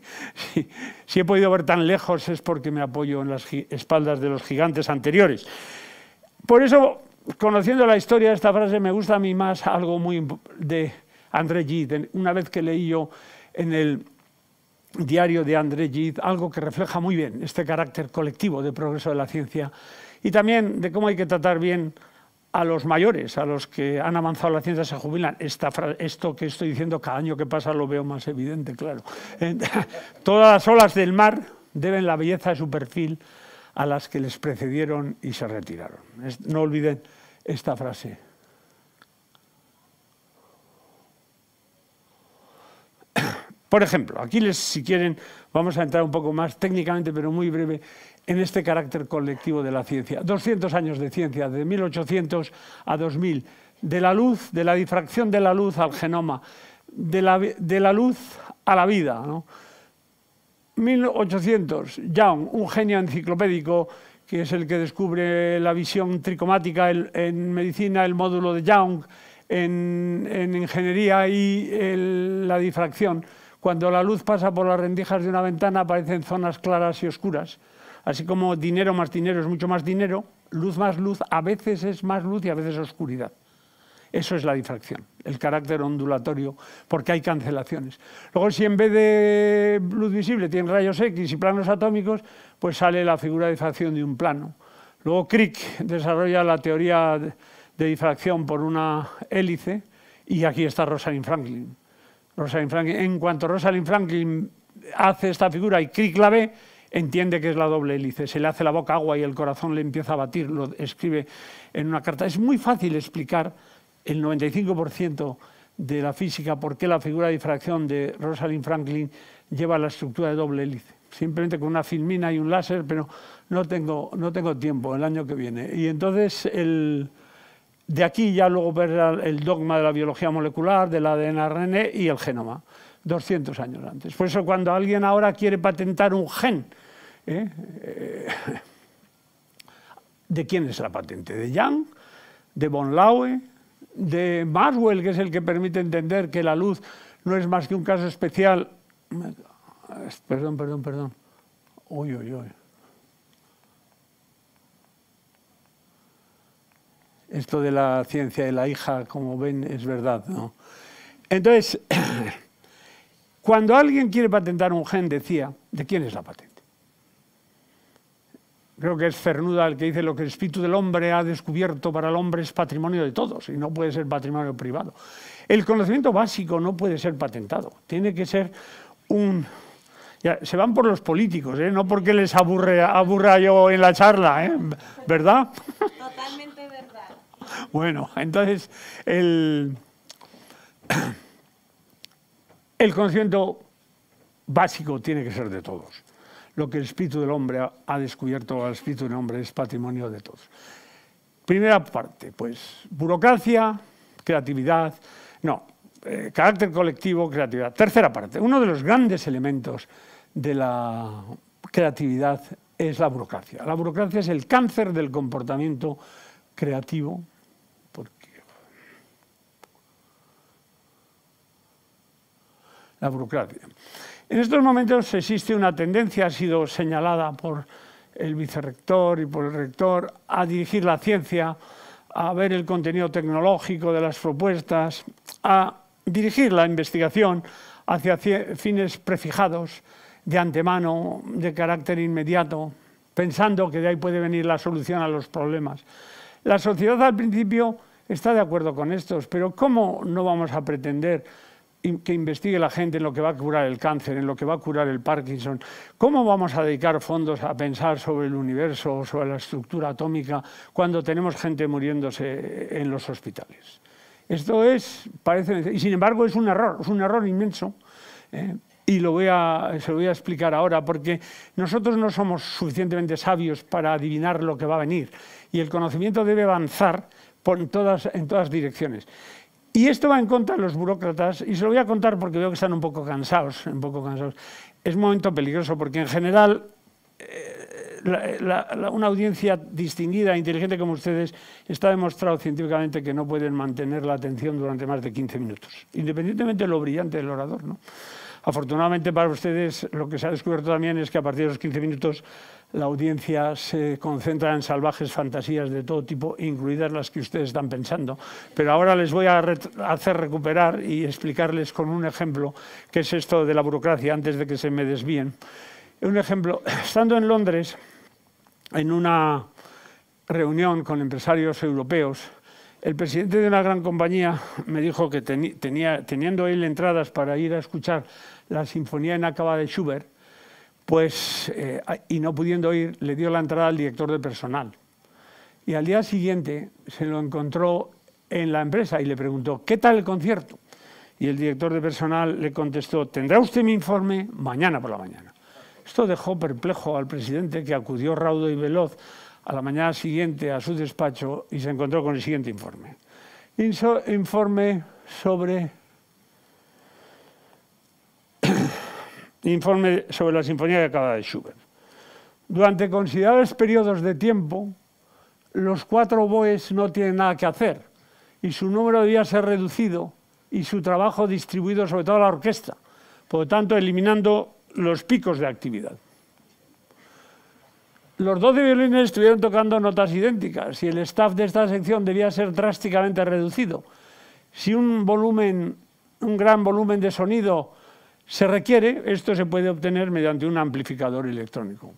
si he podido ver tan lejos es porque me apoyo en las espaldas de los gigantes anteriores. Por eso, conociendo la historia de esta frase, me gusta a mí más algo muy de André Gide. Una vez que leí yo en el diario de André Gide algo que refleja muy bien este carácter colectivo de progreso de la ciencia y también de cómo hay que tratar bien a los mayores, a los que han avanzado la ciencia, se jubilan. Esta, esto que estoy diciendo cada año que pasa lo veo más evidente, claro. Todas las olas del mar deben la belleza de su perfil a las que les precedieron y se retiraron. No olviden esta frase. Por ejemplo, aquí les, si quieren, vamos a entrar un poco más técnicamente, pero muy breve, en este carácter colectivo de la ciencia. 200 años de ciencia, de 1800 a 2000, de la luz, de la difracción de la luz al genoma, de la, luz a la vida. 1800, Young, un genio enciclopédico, que es el que descubre la visión tricomática en medicina, el módulo de Young, en, ingeniería y la difracción. Cuando la luz pasa por las rendijas de una ventana aparecen zonas claras y oscuras. Así como dinero más dinero es mucho más dinero, luz más luz a veces es más luz y a veces oscuridad. Eso es la difracción, el carácter ondulatorio, porque hay cancelaciones. Luego, si en vez de luz visible tiene rayos X y planos atómicos, pues sale la figura de difracción de un plano. Luego Crick desarrolla la teoría de difracción por una hélice y aquí está Rosalind Franklin. En cuanto Rosalind Franklin hace esta figura y Crick la ve, entiende que es la doble hélice, se le hace la boca agua y el corazón le empieza a batir, lo escribe en una carta. Es muy fácil explicar el 95% de la física por qué la figura de difracción de Rosalind Franklin lleva la estructura de doble hélice. Simplemente con una filmina y un láser, pero no tengo, no tengo tiempo el año que viene. Y entonces el de aquí ya luego ver el dogma de la biología molecular, del ADN RN e y el genoma, 200 años antes. Por eso cuando alguien ahora quiere patentar un gen, ¿eh? Eh, ¿de quién es la patente? ¿De Young? ¿De von Laue? ¿De Maxwell, que es el que permite entender que la luz no es más que un caso especial? Perdón, perdón, perdón. Uy, uy, uy. Esto de la ciencia de la hija, como ven, es verdad. ¿no? Entonces, cuando alguien quiere patentar un gen, decía, ¿de quién es la patente? Creo que es Fernuda el que dice lo que el espíritu del hombre ha descubierto para el hombre es patrimonio de todos y no puede ser patrimonio privado. El conocimiento básico no puede ser patentado, tiene que ser un... se van por los políticos, ¿eh? no porque les aburre, aburra yo en la charla, ¿eh? ¿verdad? Totalmente. Bueno, entonces el, el conocimiento básico tiene que ser de todos. Lo que el espíritu del hombre ha descubierto el espíritu del hombre es patrimonio de todos. Primera parte, pues burocracia, creatividad, no, eh, carácter colectivo, creatividad. Tercera parte, uno de los grandes elementos de la creatividad es la burocracia. La burocracia es el cáncer del comportamiento creativo la burocracia. En estos momentos existe una tendencia, ha sido señalada por el vicerrector y por el rector, a dirigir la ciencia, a ver el contenido tecnológico de las propuestas, a dirigir la investigación hacia fines prefijados, de antemano, de carácter inmediato, pensando que de ahí puede venir la solución a los problemas. La sociedad al principio está de acuerdo con estos, pero ¿cómo no vamos a pretender que investigue la gente en lo que va a curar el cáncer, en lo que va a curar el Parkinson. ¿Cómo vamos a dedicar fondos a pensar sobre el universo o sobre la estructura atómica cuando tenemos gente muriéndose en los hospitales? Esto es, parece, y sin embargo es un error, es un error inmenso. Eh, y se lo voy a explicar ahora, porque nosotros no somos suficientemente sabios para adivinar lo que va a venir. Y el conocimiento debe avanzar por todas, en todas direcciones. Y esto va en contra de los burócratas, y se lo voy a contar porque veo que están un poco cansados. Un poco cansados. Es un momento peligroso porque en general eh, una audiencia distinguida e inteligente como ustedes está demostrado científicamente que no pueden mantener la atención durante más de 15 minutos, independientemente de lo brillante del orador. Afortunadamente para ustedes lo que se ha descubierto también es que a partir de los 15 minutos la audiencia se concentra en salvajes fantasías de todo tipo, incluidas las que ustedes están pensando. Pero ahora les voy a hacer recuperar y explicarles con un ejemplo qué es esto de la burocracia antes de que se me desvíen. Un ejemplo, estando en Londres, en una reunión con empresarios europeos, el presidente de una gran compañía me dijo que tenía, teniendo él entradas para ir a escuchar la Sinfonía en Inacabada de Schubert, pues, eh, y no pudiendo ir, le dio la entrada al director de personal. Y al día siguiente se lo encontró en la empresa y le preguntó, ¿qué tal el concierto? Y el director de personal le contestó, tendrá usted mi informe mañana por la mañana. Esto dejó perplejo al presidente que acudió raudo y veloz a la mañana siguiente a su despacho y se encontró con el siguiente informe. informe sobre informe sobre la sinfonía que acaba de Schubert. Durante considerables periodos de tiempo, los cuatro boes no tienen nada que hacer y su número de días es reducido y su trabajo distribuido sobre toda la orquesta, por lo tanto eliminando los picos de actividad. Los 12 violines estuvieron tocando notas idénticas y el staff de esta sección debía ser drásticamente reducido. Si un volumen, un gran volumen de sonido se requiere, esto se puede obtener mediante un amplificador electrónico.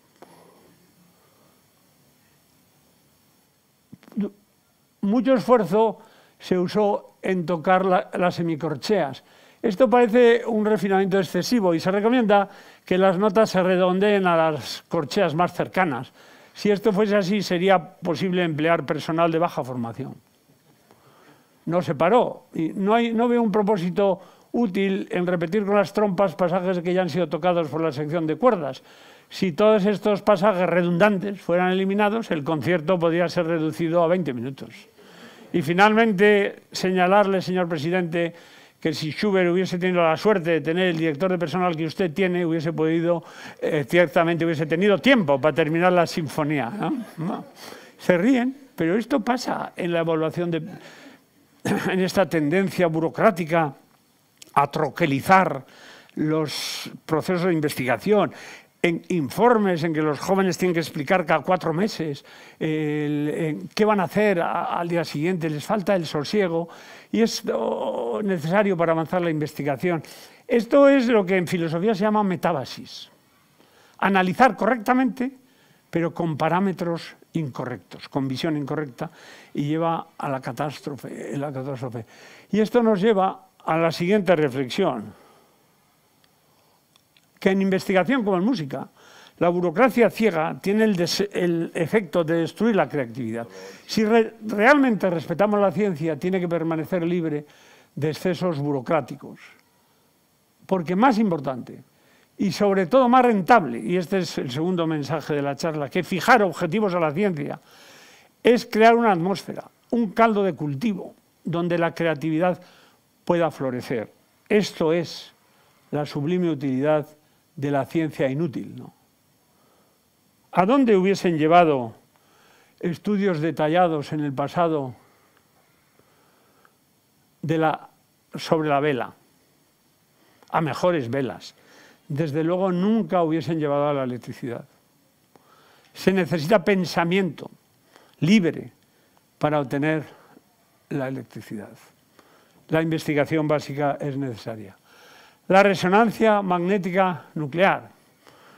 Mucho esfuerzo se usó en tocar las semicorcheas. Esto parece un refinamiento excesivo y se recomienda que las notas se redondeen a las corcheas más cercanas. Si esto fuese así, sería posible emplear personal de baja formación. No se paró. Y no, no veo un propósito útil en repetir con las trompas pasajes que ya han sido tocados por la sección de cuerdas. Si todos estos pasajes redundantes fueran eliminados, el concierto podría ser reducido a 20 minutos. Y finalmente, señalarle, señor presidente, que si Schubert hubiese tenido la suerte de tener el director de personal que usted tiene, hubiese podido, eh, ciertamente hubiese tenido tiempo para terminar la sinfonía. Se ríen, pero esto pasa en la evaluación de... en esta tendencia burocrática a troquelizar los procesos de investigación, en informes en que los jóvenes tienen que explicar cada cuatro meses eh, qué van a hacer al día siguiente, les falta el sosiego y es necesario para avanzar la investigación. Esto es lo que en filosofía se llama metábasis. Analizar correctamente, pero con parámetros incorrectos, con visión incorrecta, y lleva a la catástrofe. La catástrofe. Y esto nos lleva a la siguiente reflexión, que en investigación como en música, la burocracia ciega tiene el, efecto de destruir la creatividad. Si realmente respetamos la ciencia, tiene que permanecer libre de excesos burocráticos. Porque más importante y sobre todo más rentable, y este es el segundo mensaje de la charla, que fijar objetivos a la ciencia, es crear una atmósfera, un caldo de cultivo, donde la creatividad pueda florecer. Esto es la sublime utilidad de la ciencia inútil. ¿no? ¿A dónde hubiesen llevado estudios detallados en el pasado sobre la vela? A mejores velas. Desde luego nunca hubiesen llevado a la electricidad. Se necesita pensamiento libre para obtener la electricidad. La investigación básica es necesaria. La resonancia magnética nuclear,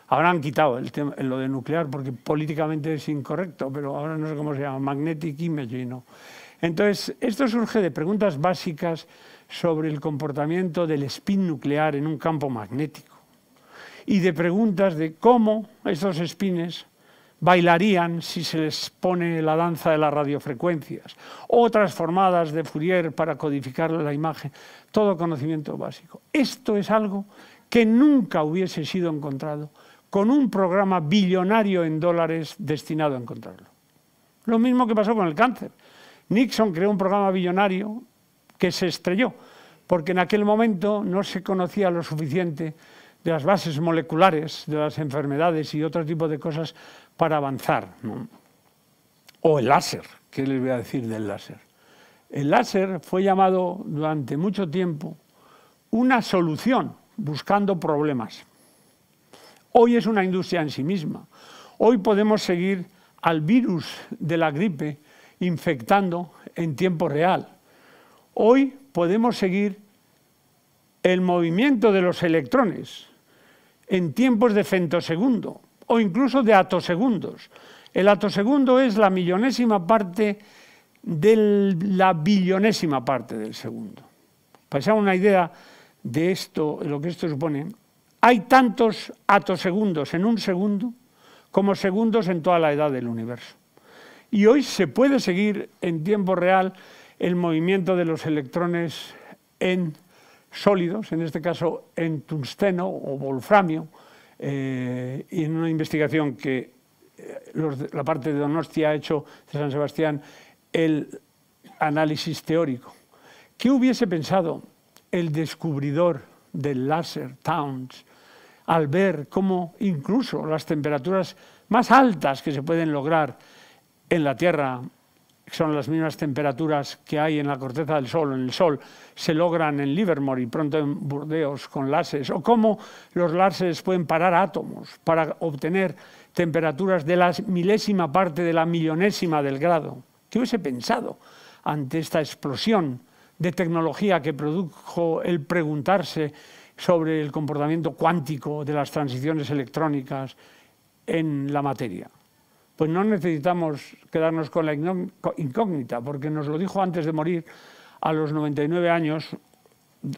Ahora han quitado el tema, lo de nuclear porque políticamente es incorrecto, pero ahora no sé cómo se llama, magnetic imaging. ¿no? Entonces, esto surge de preguntas básicas sobre el comportamiento del spin nuclear en un campo magnético y de preguntas de cómo esos spines bailarían si se les pone la danza de las radiofrecuencias otras formadas de Fourier para codificar la imagen, todo conocimiento básico. Esto es algo que nunca hubiese sido encontrado con un programa billonario en dólares destinado a encontrarlo. Lo mismo que pasó con el cáncer. Nixon creó un programa billonario que se estrelló, porque en aquel momento no se conocía lo suficiente de las bases moleculares de las enfermedades y otro tipo de cosas para avanzar. O el láser, ¿qué les voy a decir del láser? El láser fue llamado durante mucho tiempo una solución buscando problemas. Hoy es una industria en sí misma. Hoy podemos seguir al virus de la gripe infectando en tiempo real. Hoy podemos seguir el movimiento de los electrones en tiempos de centosegundo o incluso de atosegundos. El atosegundo es la millonésima parte de la billonésima parte del segundo. Para que una idea de esto, de lo que esto supone, hay tantos atosegundos en un segundo como segundos en toda la edad del universo. Y hoy se puede seguir en tiempo real el movimiento de los electrones en sólidos, en este caso en tungsteno o wolframio, eh, y en una investigación que eh, la parte de Donostia ha hecho de San Sebastián, el análisis teórico. ¿Qué hubiese pensado el descubridor del láser, Towns, al ver cómo incluso las temperaturas más altas que se pueden lograr en la Tierra son las mismas temperaturas que hay en la corteza del Sol, en el Sol, se logran en Livermore y pronto en Burdeos con láseres, o cómo los láseres pueden parar átomos para obtener temperaturas de la milésima parte de la millonésima del grado. ¿Qué hubiese pensado ante esta explosión de tecnología que produjo el preguntarse sobre el comportamiento cuántico de las transiciones electrónicas en la materia. Pues no necesitamos quedarnos con la incógnita, porque nos lo dijo antes de morir a los 99 años,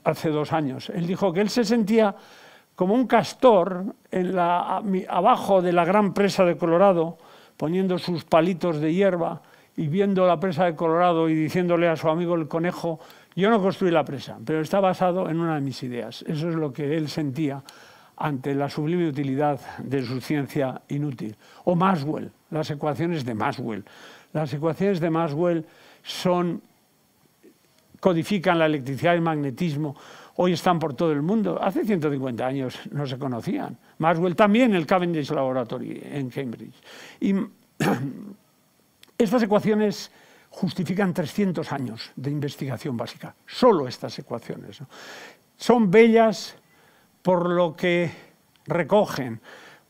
hace dos años. Él dijo que él se sentía como un castor en la, abajo de la gran presa de Colorado, poniendo sus palitos de hierba y viendo la presa de Colorado y diciéndole a su amigo el conejo yo no construí la presa, pero está basado en una de mis ideas. Eso es lo que él sentía ante la sublime utilidad de su ciencia inútil. O Maxwell, las ecuaciones de Maxwell. Las ecuaciones de Maxwell son, codifican la electricidad y el magnetismo. Hoy están por todo el mundo. Hace 150 años no se conocían. Maxwell también, en el Cavendish Laboratory en Cambridge. Y estas ecuaciones justifican 300 años de investigación básica, solo estas ecuaciones. Son bellas por lo que recogen,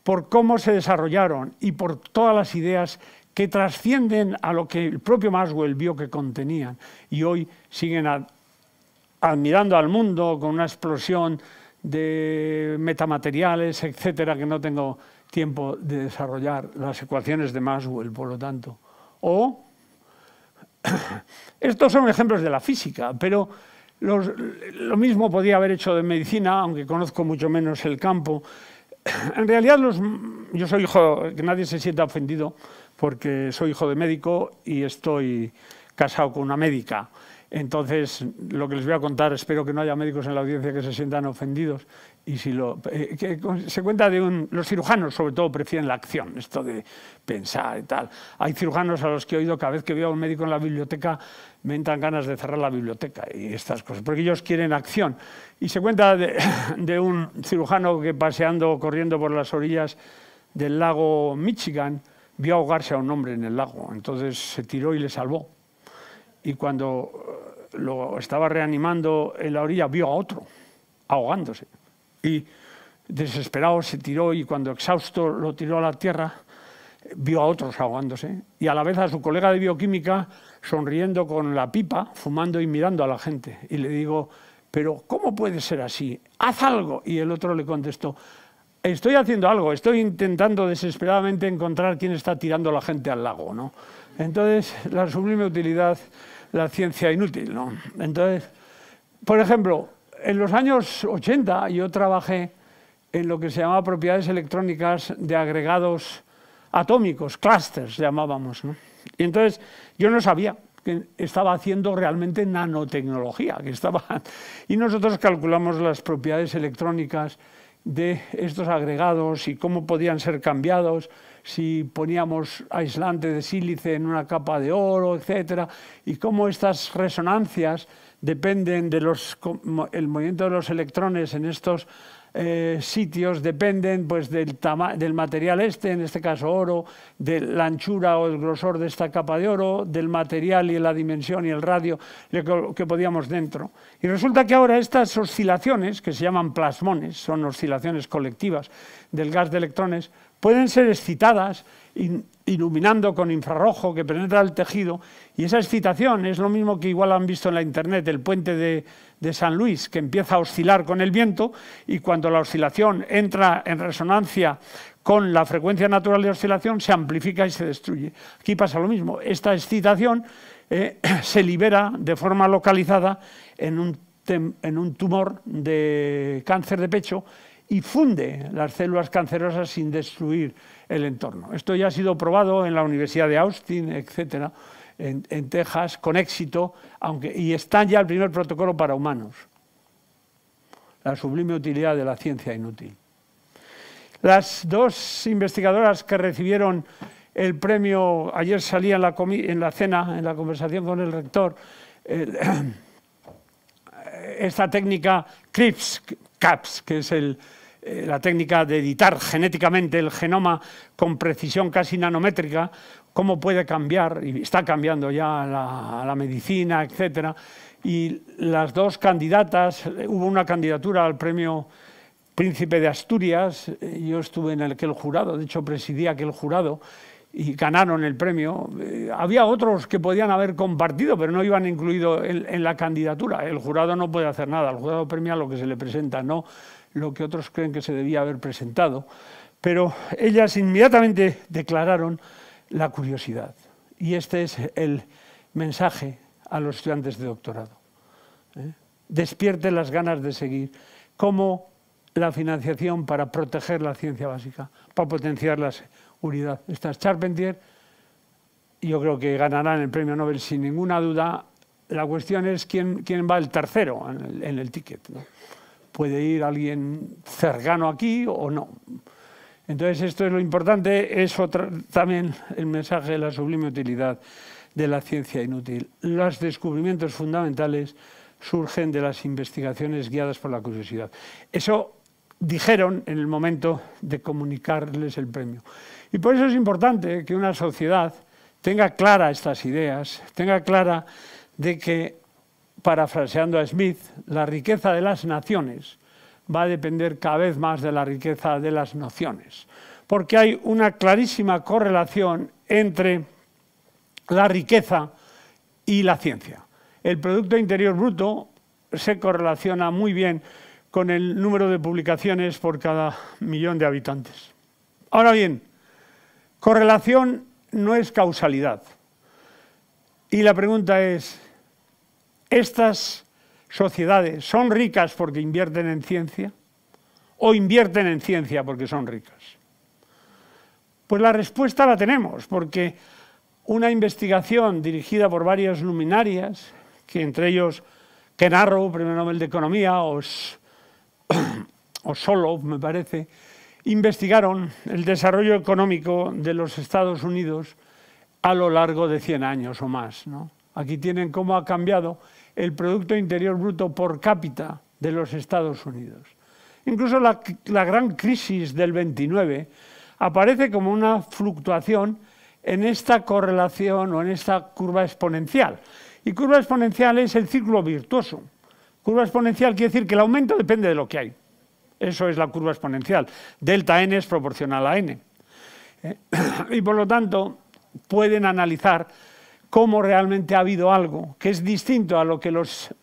por cómo se desarrollaron y por todas las ideas que trascienden a lo que el propio Maxwell vio que contenían y hoy siguen admirando al mundo con una explosión de metamateriales, etcétera, que no tengo tiempo de desarrollar las ecuaciones de Maxwell, por lo tanto. O Estos son ejemplos de la física, pero lo mismo podía haber hecho de medicina, aunque conozco mucho menos el campo. En realidad, yo soy hijo, que nadie se sienta ofendido, porque soy hijo de médico y estoy casado con una médica. Entonces, lo que les voy a contar, espero que no haya médicos en la audiencia que se sientan ofendidos y si lo, eh, se cuenta de un, los cirujanos sobre todo prefieren la acción, esto de pensar y tal. Hay cirujanos a los que he oído cada vez que veo a un médico en la biblioteca me entran ganas de cerrar la biblioteca y estas cosas, porque ellos quieren acción. Y se cuenta de, de un cirujano que paseando, corriendo por las orillas del lago Michigan, vio ahogarse a un hombre en el lago, entonces se tiró y le salvó. Y cuando eh, lo estaba reanimando en la orilla, vio a otro ahogándose y desesperado se tiró y cuando exhausto lo tiró a la tierra, vio a otros ahogándose y a la vez a su colega de bioquímica sonriendo con la pipa, fumando y mirando a la gente. Y le digo, pero ¿cómo puede ser así? Haz algo. Y el otro le contestó, estoy haciendo algo, estoy intentando desesperadamente encontrar quién está tirando a la gente al lago. ¿no? Entonces, la sublime utilidad, la ciencia inútil. ¿no? Entonces, por ejemplo, en los años 80 yo trabajé en lo que se llamaba propiedades electrónicas de agregados atómicos, clusters llamábamos. Y entonces yo no sabía que estaba haciendo realmente nanotecnología, que estaba... y nosotros calculamos las propiedades electrónicas de estos agregados y cómo podían ser cambiados si poníamos aislante de sílice en una capa de oro, etcétera, y cómo estas resonancias dependen del movimiento de los electrones en estos eh, sitios dependen pues, del, material este, en este caso oro, de la anchura o el grosor de esta capa de oro, del material y la dimensión y el radio que, que podíamos dentro. Y resulta que ahora estas oscilaciones, que se llaman plasmones, son oscilaciones colectivas del gas de electrones, pueden ser excitadas iluminando con infrarrojo que penetra el tejido. Y esa excitación es lo mismo que igual han visto en la internet, el puente de, San Luis, que empieza a oscilar con el viento y cuando la oscilación entra en resonancia con la frecuencia natural de oscilación, se amplifica y se destruye. Aquí pasa lo mismo. Esta excitación eh, se libera de forma localizada en un, en un tumor de cáncer de pecho y funde las células cancerosas sin destruir el entorno. Esto ya ha sido probado en la Universidad de Austin, etcétera, en, Texas, con éxito, aunque, y está ya el primer protocolo para humanos. La sublime utilidad de la ciencia inútil. Las dos investigadoras que recibieron el premio, ayer salía en la, cena, en la conversación con el rector, esta técnica CRIPS, CAPS, que es el, eh, la técnica de editar genéticamente el genoma con precisión casi nanométrica, cómo puede cambiar, y está cambiando ya la, medicina, etcétera. Y las dos candidatas, hubo una candidatura al premio Príncipe de Asturias, eh, yo estuve en aquel jurado, de hecho presidí aquel jurado, y ganaron el premio. Eh, había otros que podían haber compartido, pero no iban incluidos en, en, la candidatura. El jurado no puede hacer nada, el jurado premia lo que se le presenta, no lo que otros creen que se debía haber presentado, pero ellas inmediatamente declararon la curiosidad. Y este es el mensaje a los estudiantes de doctorado. ¿eh? Despierte las ganas de seguir. ¿Cómo la financiación para proteger la ciencia básica, para potenciar la seguridad? Estas Charpentier yo creo que ganarán el premio Nobel sin ninguna duda. La cuestión es quién, va el tercero en el, ticket. ¿no? puede ir alguien cercano aquí o no. Entonces esto es lo importante, es también el mensaje de la sublime utilidad de la ciencia inútil. Los descubrimientos fundamentales surgen de las investigaciones guiadas por la curiosidad. Eso dijeron en el momento de comunicarles el premio. Y por eso es importante que una sociedad tenga clara estas ideas, tenga clara de que parafraseando a Smith, la riqueza de las naciones va a depender cada vez más de la riqueza de las nociones, porque hay una clarísima correlación entre la riqueza y la ciencia. El Producto Interior Bruto se correlaciona muy bien con el número de publicaciones por cada millón de habitantes. Ahora bien, correlación no es causalidad. Y la pregunta es, estas sociedades son ricas porque invierten en ciencia o invierten en ciencia porque son ricas? Pues la respuesta la tenemos, porque una investigación dirigida por varias luminarias, que entre ellos Ken Arrow, premio Nobel de Economía, o, o Solov, me parece, investigaron el desarrollo económico de los Estados Unidos a lo largo de 100 años o más. Aquí tienen cómo ha cambiado el Producto Interior Bruto por cápita de los Estados Unidos. Incluso la, gran crisis del 29 aparece como una fluctuación en esta correlación o en esta curva exponencial. Y curva exponencial es el ciclo virtuoso. Curva exponencial quiere decir que el aumento depende de lo que hay. Eso es la curva exponencial. Delta n es proporcional a n. Eh, y por lo tanto, pueden analizar cómo realmente ha habido algo que es distinto a lo que los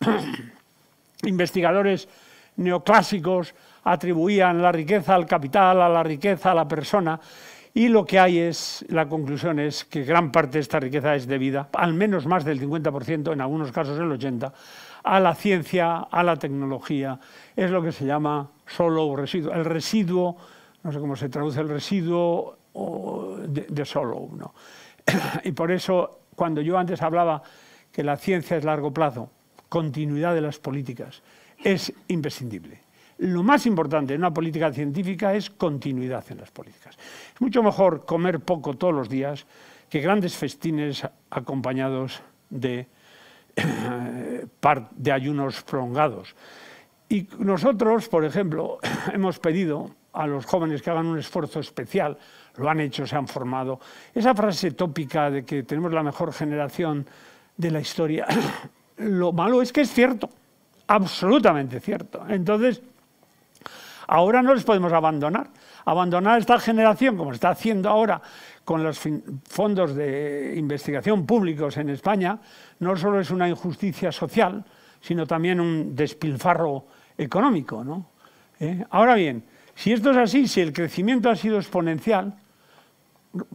investigadores neoclásicos atribuían la riqueza al capital, a la riqueza a la persona, y lo que hay es, la conclusión es que gran parte de esta riqueza es debida, al menos más del 50%, en algunos casos el 80%, a la ciencia, a la tecnología, es lo que se llama solo residuo, el residuo, no sé cómo se traduce el residuo de, solo uno. Y por eso cuando yo antes hablaba que la ciencia es largo plazo, continuidad de las políticas, es imprescindible. Lo más importante en una política científica es continuidad en las políticas. Es mucho mejor comer poco todos los días que grandes festines acompañados de, eh, de ayunos prolongados. Y nosotros, por ejemplo, hemos pedido a los jóvenes que hagan un esfuerzo especial, lo han hecho, se han formado. Esa frase tópica de que tenemos la mejor generación de la historia, lo malo es que es cierto, absolutamente cierto. Entonces, ahora no les podemos abandonar. Abandonar esta generación, como está haciendo ahora con los fondos de investigación públicos en España, no solo es una injusticia social, sino también un despilfarro económico. ¿no? ¿Eh? Ahora bien, si esto es así, si el crecimiento ha sido exponencial,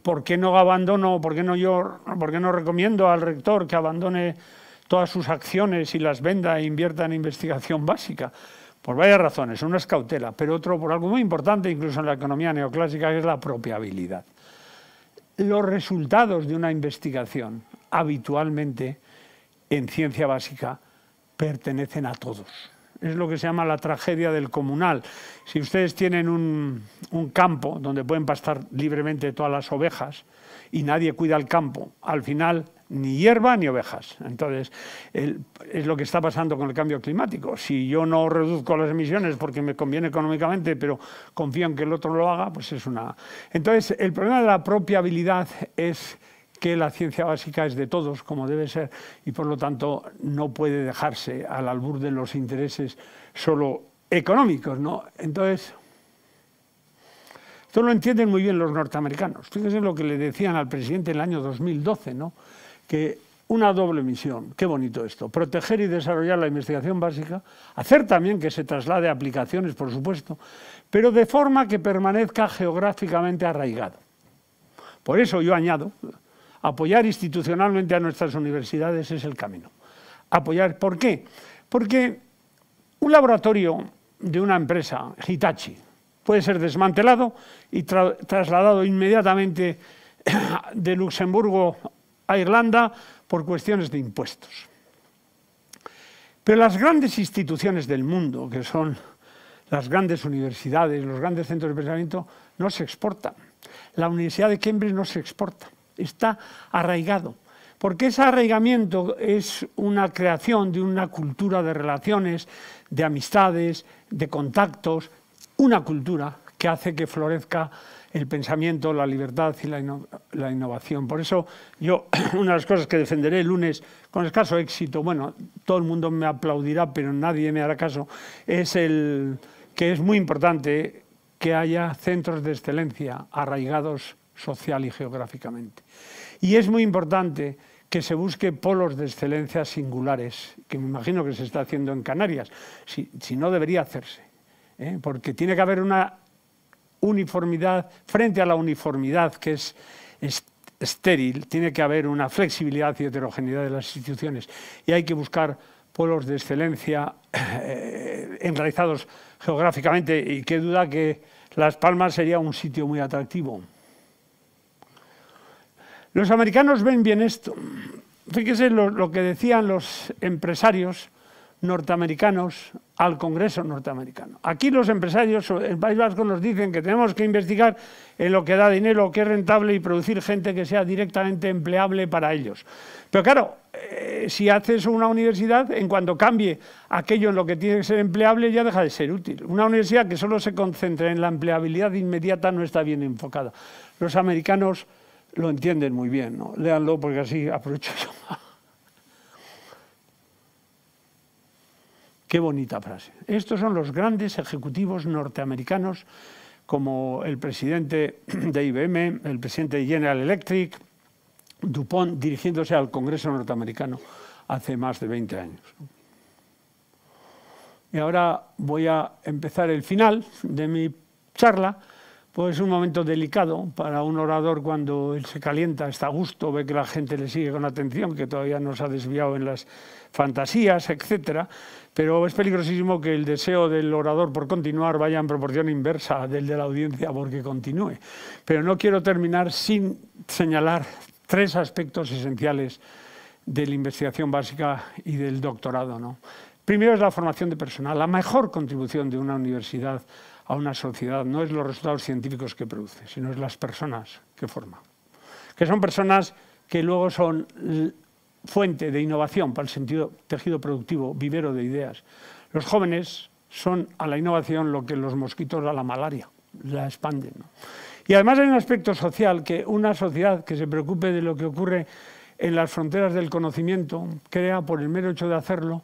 ¿por qué no abandono, por qué no yo, por qué no recomiendo al rector que abandone todas sus acciones y las venda e invierta en investigación básica? Por varias razones, una es cautela, pero otro por algo muy importante incluso en la economía neoclásica, es la propiabilidad. Los resultados de una investigación habitualmente en ciencia básica pertenecen a todos es lo que se llama la tragedia del comunal. Si ustedes tienen un, campo donde pueden pastar libremente todas las ovejas y nadie cuida el campo, al final ni hierba ni ovejas. Entonces, es lo que está pasando con el cambio climático. Si yo no reduzco las emisiones porque me conviene económicamente, pero confío en que el otro lo haga, pues es una... Entonces, el problema de la propia habilidad es que la ciencia básica es de todos, como debe ser, y por lo tanto no puede dejarse al albur de los intereses solo económicos. ¿no? Entonces, esto lo entienden muy bien los norteamericanos. Fíjense lo que le decían al presidente en el año 2012, ¿no? que una doble misión, qué bonito esto, proteger y desarrollar la investigación básica, hacer también que se traslade aplicaciones, por supuesto, pero de forma que permanezca geográficamente arraigado. Por eso yo añado, apoyar institucionalmente a nuestras universidades es el camino. Apoyar, ¿por qué? Porque un laboratorio de una empresa, Hitachi, puede ser desmantelado y trasladado inmediatamente de Luxemburgo a Irlanda por cuestiones de impuestos. Pero las grandes instituciones del mundo, que son las grandes universidades, los grandes centros de pensamiento, no se exportan. La Universidad de Cambridge no se exporta está arraigado, porque ese arraigamiento es una creación de una cultura de relaciones, de amistades, de contactos, una cultura que hace que florezca el pensamiento, la libertad y la, innovación. Por eso yo, una de las cosas que defenderé el lunes con escaso éxito, bueno, todo el mundo me aplaudirá, pero nadie me hará caso, es el que es muy importante que haya centros de excelencia arraigados social y geográficamente. Y es muy importante que se busque polos de excelencia singulares, que me imagino que se está haciendo en Canarias, si, no debería hacerse, ¿eh? porque tiene que haber una uniformidad, frente a la uniformidad que es, estéril, tiene que haber una flexibilidad y heterogeneidad de las instituciones y hay que buscar polos de excelencia en eh, enraizados geográficamente y qué duda que Las Palmas sería un sitio muy atractivo los americanos ven bien esto. Fíjese lo, que decían los empresarios norteamericanos al Congreso norteamericano. Aquí los empresarios en País Vasco nos dicen que tenemos que investigar en lo que da dinero, lo que es rentable y producir gente que sea directamente empleable para ellos. Pero claro, eh, si haces una universidad, en cuanto cambie aquello en lo que tiene que ser empleable, ya deja de ser útil. Una universidad que solo se concentra en la empleabilidad inmediata no está bien enfocada. Los americanos lo entienden muy bien. ¿no? Léanlo porque así aprovecho yo más. Qué bonita frase. Estos son los grandes ejecutivos norteamericanos como el presidente de IBM, el presidente de General Electric, Dupont, dirigiéndose al Congreso norteamericano hace más de 20 años. Y ahora voy a empezar el final de mi charla pues un momento delicado para un orador cuando él se calienta, está a gusto, ve que la gente le sigue con atención, que todavía no se ha desviado en las fantasías, etc. Pero es peligrosísimo que el deseo del orador por continuar vaya en proporción inversa del de la audiencia porque continúe. Pero no quiero terminar sin señalar tres aspectos esenciales de la investigación básica y del doctorado. ¿no? Primero es la formación de personal. La mejor contribución de una universidad a una sociedad no es los resultados científicos que produce, sino es las personas que forma. Que son personas que luego son fuente de innovación para el sentido tejido productivo, vivero de ideas. Los jóvenes son a la innovación lo que los mosquitos a la malaria, la expanden. Y además hay un aspecto social, que una sociedad que se preocupe de lo que ocurre en las fronteras del conocimiento crea, por el mero hecho de hacerlo,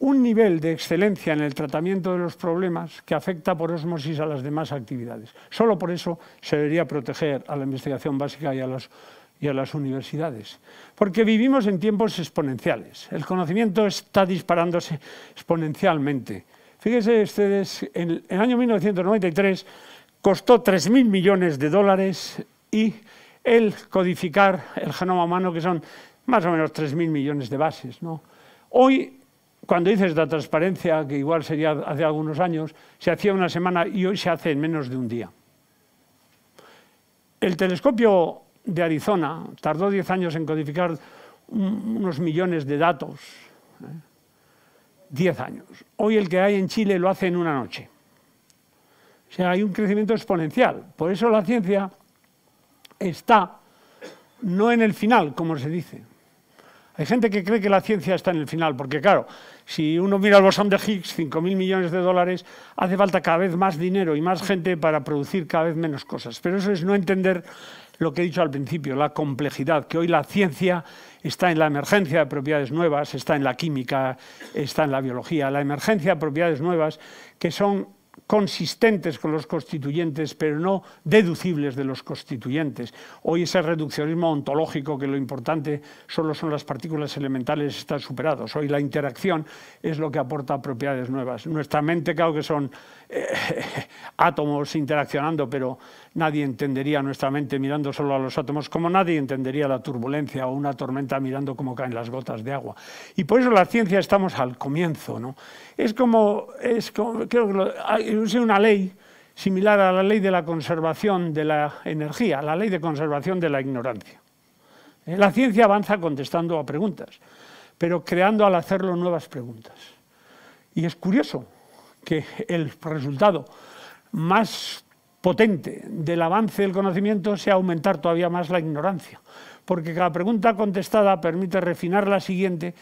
un nivel de excelencia en el tratamiento de los problemas que afecta por osmosis a las demás actividades. Solo por eso se debería proteger a la investigación básica y a las, y a las universidades, porque vivimos en tiempos exponenciales. El conocimiento está disparándose exponencialmente. Fíjense ustedes, en el año 1993 costó 3.000 millones de dólares y el codificar el genoma humano, que son más o menos 3.000 millones de bases. ¿no? Hoy cuando dices la transparencia, que igual sería hace algunos años, se hacía una semana y hoy se hace en menos de un día. El telescopio de Arizona tardó 10 años en codificar unos millones de datos. 10 ¿eh? años. Hoy el que hay en Chile lo hace en una noche. O sea, hay un crecimiento exponencial. Por eso la ciencia está no en el final, como se dice. Hay gente que cree que la ciencia está en el final, porque claro, si uno mira el bosón de Higgs, 5.000 millones de dólares, hace falta cada vez más dinero y más gente para producir cada vez menos cosas. Pero eso es no entender lo que he dicho al principio, la complejidad, que hoy la ciencia está en la emergencia de propiedades nuevas, está en la química, está en la biología, la emergencia de propiedades nuevas, que son consistentes con los constituyentes, pero no deducibles de los constituyentes. Hoy ese reduccionismo ontológico, que lo importante solo son las partículas elementales, está superado. Hoy la interacción es lo que aporta propiedades nuevas. Nuestra mente, claro que son eh, átomos interaccionando, pero nadie entendería nuestra mente mirando solo a los átomos, como nadie entendería la turbulencia o una tormenta mirando cómo caen las gotas de agua. Y por eso la ciencia estamos al comienzo. ¿no? Es como, es creo que introduce una ley similar a la ley de la conservación de la energía, la ley de conservación de la ignorancia. Eh, la ciencia avanza contestando a preguntas, pero creando al hacerlo nuevas preguntas. Y es curioso que el resultado más potente del avance del conocimiento sea aumentar todavía más la ignorancia, porque cada pregunta contestada permite refinar la siguiente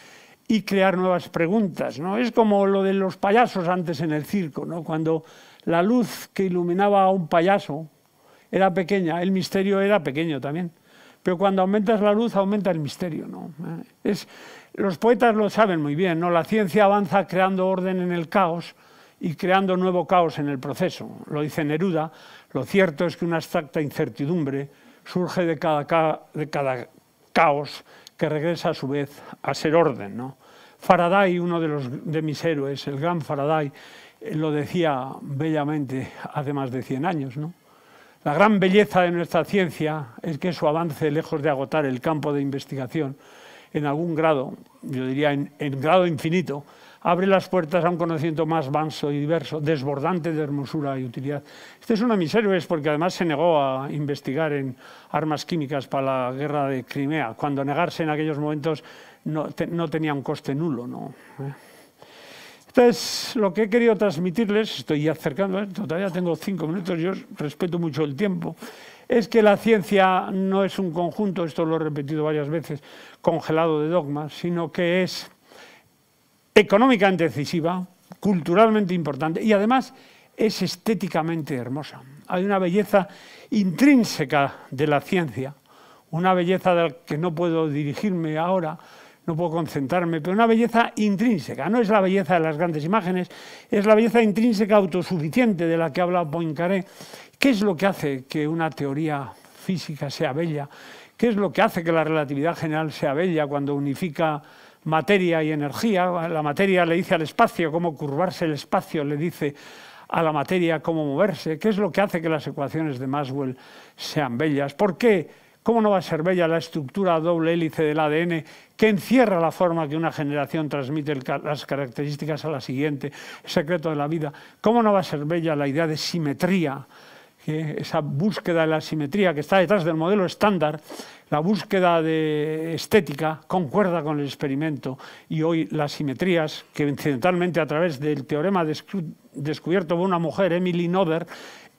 y crear nuevas preguntas. ¿no? Es como lo de los payasos antes en el circo, ¿no? cuando la luz que iluminaba a un payaso era pequeña, el misterio era pequeño también. Pero cuando aumentas la luz, aumenta el misterio. ¿no? Eh, es, los poetas lo saben muy bien, ¿no? la ciencia avanza creando orden en el caos y creando nuevo caos en el proceso. Lo dice Neruda, lo cierto es que una abstracta incertidumbre surge de cada, de cada caos que regresa a su vez a ser orden. ¿no? Faraday, uno de, los, de mis héroes, el gran Faraday, eh, lo decía bellamente hace más de 100 años. La gran belleza de nuestra ciencia es que su avance, lejos de agotar el campo de investigación, en algún grado, yo diría en, grado infinito, abre las puertas a un conocimiento más vanso y diverso, desbordante de hermosura y utilidad. Este es uno de mis héroes porque además se negó a investigar en armas químicas para la guerra de Crimea, cuando negarse en aquellos momentos no, tenía un coste nulo. ¿no? Entonces, lo que he querido transmitirles, estoy acercando, ¿eh? todavía tengo cinco minutos, yo respeto mucho el tiempo, es que la ciencia no es un conjunto, esto lo he repetido varias veces, congelado de dogmas, sino que es económicamente decisiva, culturalmente importante y además es estéticamente hermosa. Hay una belleza intrínseca de la ciencia, una belleza de la que no puedo dirigirme ahora, no puedo concentrarme, pero una belleza intrínseca, no es la belleza de las grandes imágenes, es la belleza intrínseca autosuficiente de la que habla Poincaré. ¿Qué es lo que hace que una teoría física sea bella? ¿Qué es lo que hace que la relatividad general sea bella cuando unifica materia y energía? La materia le dice al espacio cómo curvarse el espacio, le dice a la materia cómo moverse. ¿Qué es lo que hace que las ecuaciones de Maxwell sean bellas? ¿Por qué? ¿Cómo no va a ser bella la estructura doble hélice del ADN que encierra la forma que una generación transmite las características a la siguiente, secreto de la vida? ¿Cómo no va a ser bella la idea de simetría, que esa búsqueda de la simetría que está detrás del modelo estándar, la búsqueda de estética concuerda con el experimento y hoy las simetrías que incidentalmente a través del teorema descubierto por una mujer, Emily Noether,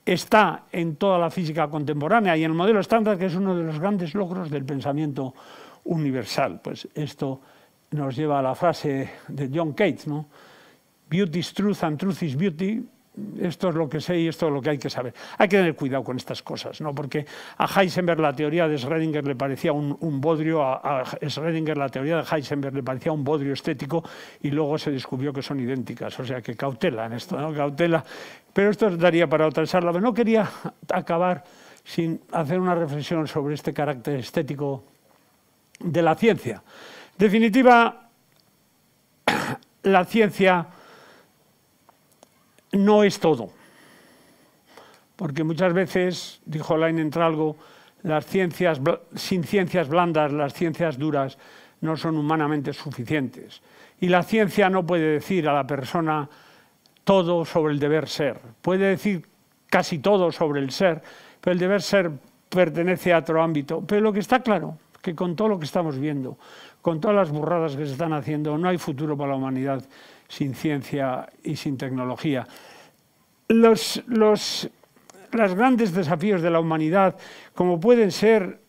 está en toda la física contemporánea y en el modelo estándar, que es uno de los grandes logros del pensamiento universal. Pues esto nos lleva a la frase de John Keats, Beauty is truth and truth is beauty, esto es lo que sé y esto es lo que hay que saber. Hay que tener cuidado con estas cosas, ¿no? porque a Heisenberg la teoría de Schrödinger le parecía un, bodrio, a, Schrödinger la teoría de Heisenberg le parecía un bodrio estético y luego se descubrió que son idénticas, o sea que cautela en esto, ¿no? cautela. Pero esto daría para otra charla, no quería acabar sin hacer una reflexión sobre este carácter estético de la ciencia. definitiva, la ciencia no es todo. Porque muchas veces, dijo Lain Tralgo, las ciencias, sin ciencias blandas, las ciencias duras no son humanamente suficientes. Y la ciencia no puede decir a la persona todo sobre el deber ser. Puede decir casi todo sobre el ser, pero el deber ser pertenece a otro ámbito. Pero lo que está claro, que con todo lo que estamos viendo, con todas las burradas que se están haciendo, no hay futuro para la humanidad sin ciencia y sin tecnología. Los, grandes desafíos de la humanidad, como pueden ser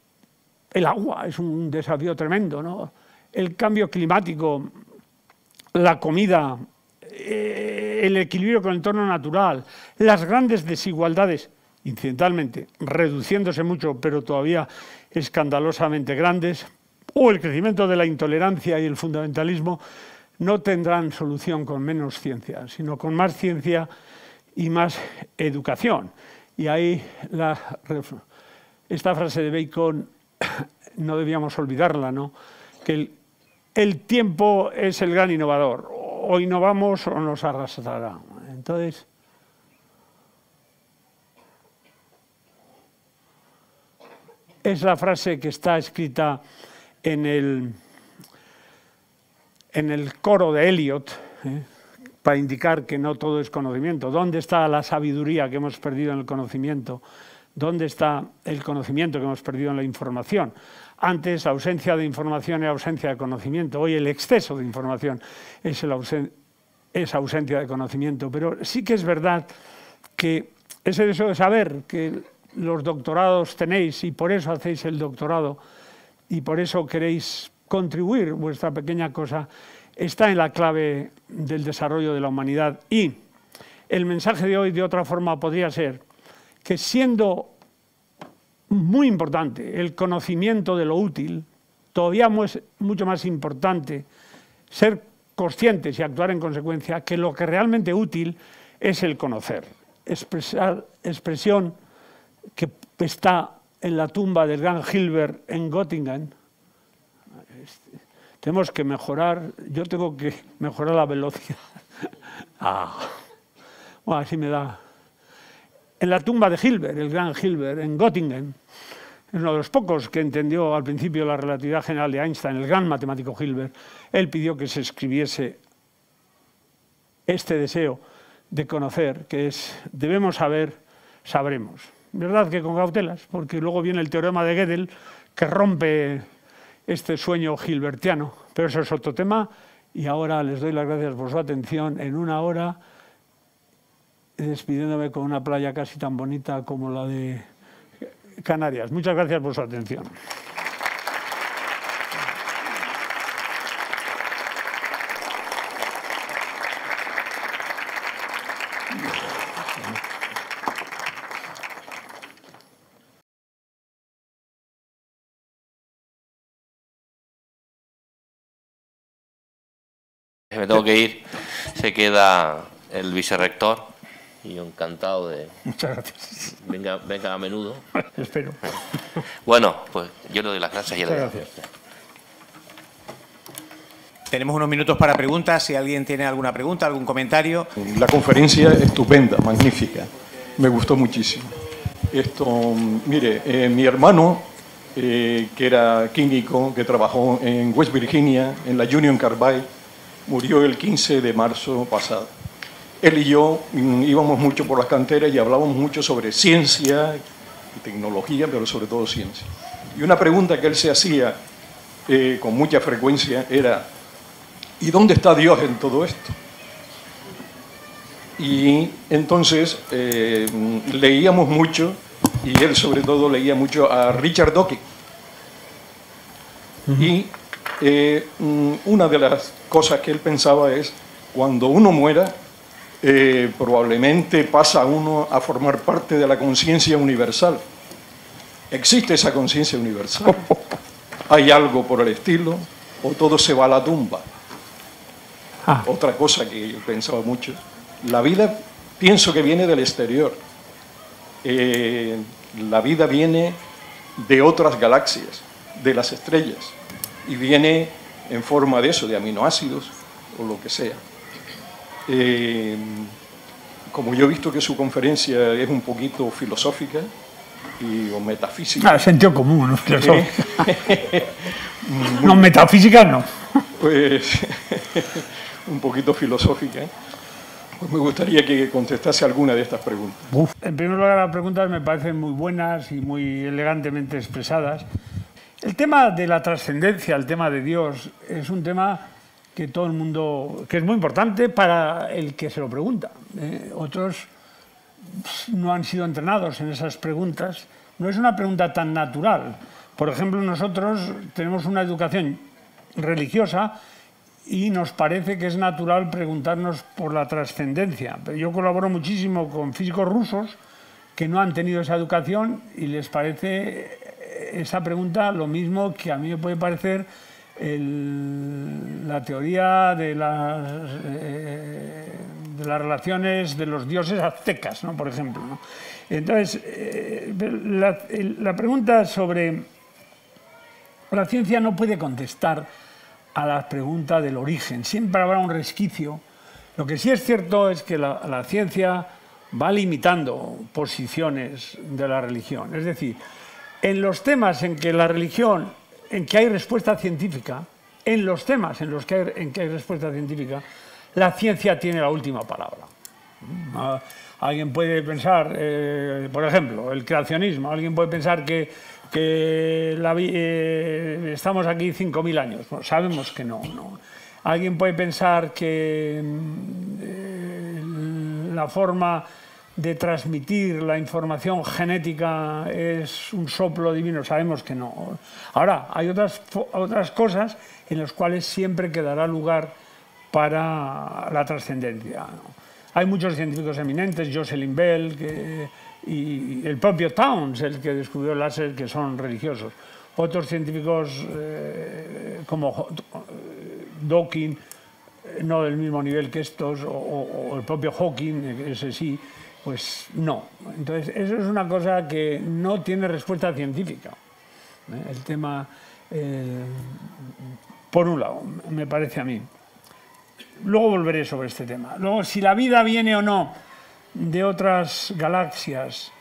el agua, es un desafío tremendo, el cambio climático, la comida, eh, el equilibrio con el entorno natural, las grandes desigualdades, incidentalmente, reduciéndose mucho, pero todavía escandalosamente grandes, o el crecimiento de la intolerancia y el fundamentalismo, no tendrán solución con menos ciencia, sino con más ciencia y más educación. Y ahí esta frase de Bacon no debíamos olvidarla, ¿no? que el, el tiempo es el gran innovador, o innovamos o nos arrastrará. Entonces, es la frase que está escrita en el en el coro de Eliot, ¿eh? para indicar que no todo es conocimiento. ¿Dónde está la sabiduría que hemos perdido en el conocimiento? ¿Dónde está el conocimiento que hemos perdido en la información? Antes, ausencia de información era ausencia de conocimiento. Hoy el exceso de información es, es ausencia de conocimiento. Pero sí que es verdad que ese deseo de saber que los doctorados tenéis y por eso hacéis el doctorado y por eso queréis contribuir vuestra pequeña cosa está en la clave del desarrollo de la humanidad. Y el mensaje de hoy de otra forma podría ser que siendo muy importante el conocimiento de lo útil, todavía es mucho más importante ser conscientes y actuar en consecuencia que lo que realmente útil es el conocer. Expresar, expresión que está en la tumba del gran Hilbert en Göttingen, tenemos que mejorar, yo tengo que mejorar la velocidad. ah, bueno, así me da. En la tumba de Hilbert, el gran Hilbert, en Göttingen, uno de los pocos que entendió al principio la relatividad general de Einstein, el gran matemático Hilbert, él pidió que se escribiese este deseo de conocer, que es debemos saber, sabremos. ¿Verdad que con cautelas? Porque luego viene el teorema de Gödel que rompe este sueño gilbertiano, pero eso es otro tema y ahora les doy las gracias por su atención en una hora, despidiéndome con una playa casi tan bonita como la de Canarias. Muchas gracias por su atención. tengo que ir. Se queda el vicerrector y encantado de... Muchas gracias. Venga, a menudo. Espero. Bueno, pues yo le doy las gracias y Muchas gracias. Tenemos unos minutos para preguntas, si alguien tiene alguna pregunta, algún comentario. La conferencia estupenda, magnífica, me gustó muchísimo. Esto, mire, eh, mi hermano, eh, que era químico, que trabajó en West Virginia, en la Union Carbide, murió el 15 de marzo pasado. Él y yo mm, íbamos mucho por las canteras y hablábamos mucho sobre ciencia y tecnología, pero sobre todo ciencia. Y una pregunta que él se hacía eh, con mucha frecuencia era, ¿y dónde está Dios en todo esto? Y entonces eh, leíamos mucho, y él sobre todo leía mucho a Richard Dawkins. Y eh, mm, una de las cosas que él pensaba es, cuando uno muera, eh, probablemente pasa uno a formar parte de la conciencia universal. ¿Existe esa conciencia universal? ¿Hay algo por el estilo? ¿O todo se va a la tumba? Ah. Otra cosa que pensaba mucho. La vida pienso que viene del exterior. Eh, la vida viene de otras galaxias, de las estrellas y viene en forma de eso, de aminoácidos o lo que sea. Eh, como yo he visto que su conferencia es un poquito filosófica y, o metafísica. Claro, ah, sentido común, ¿no? Eh, no, metafísica no. Pues un poquito filosófica. Pues me gustaría que contestase alguna de estas preguntas. En primer lugar, las preguntas me parecen muy buenas y muy elegantemente expresadas. El tema de la trascendencia, el tema de Dios, es un tema que todo el mundo, que es muy importante para el que se lo pregunta. ¿eh? otros pues, no han sido entrenados en esas preguntas. No es una pregunta tan natural. Por ejemplo, nosotros tenemos una educación religiosa y nos parece que es natural preguntarnos por la trascendencia. Yo colaboro muchísimo con físicos rusos que no han tenido esa educación y les parece esa pregunta lo mismo que a mí me puede parecer la teoría de las, eh, de las relaciones de los dioses aztecas, por ejemplo. Entonces, eh, la, pregunta sobre... La ciencia no puede contestar a la pregunta del origen, siempre habrá un resquicio. Lo que sí es cierto es que la, la ciencia va limitando posiciones de la religión, es decir, en los temas en que la religión, en que hay respuesta científica, en los temas en los que hay, respuesta científica, la ciencia tiene la última palabra. Ah, alguien puede pensar, eh, por ejemplo, el creacionismo, alguien puede pensar que, eh, estamos aquí 5.000 años. sabemos que no, no. Alguien puede pensar que mm, eh, la forma de transmitir la información genética es un soplo divino, sabemos que no. Ahora, hay otras, otras cosas en las cuales siempre quedará lugar para la trascendencia. Hay muchos científicos eminentes, Jocelyn Bell y el propio Towns, el que descubrió el láser, que son religiosos. Otros científicos eh, como eh, Dawkins, eh, no del mismo nivel que estos, o el propio Hawking, ese sí, pues no. Entonces, eso es una cosa que no tiene respuesta científica. ¿eh? El tema, eh, por un lado, me parece a mí. Luego volveré sobre este tema. Luego, si la vida viene o no de otras galaxias,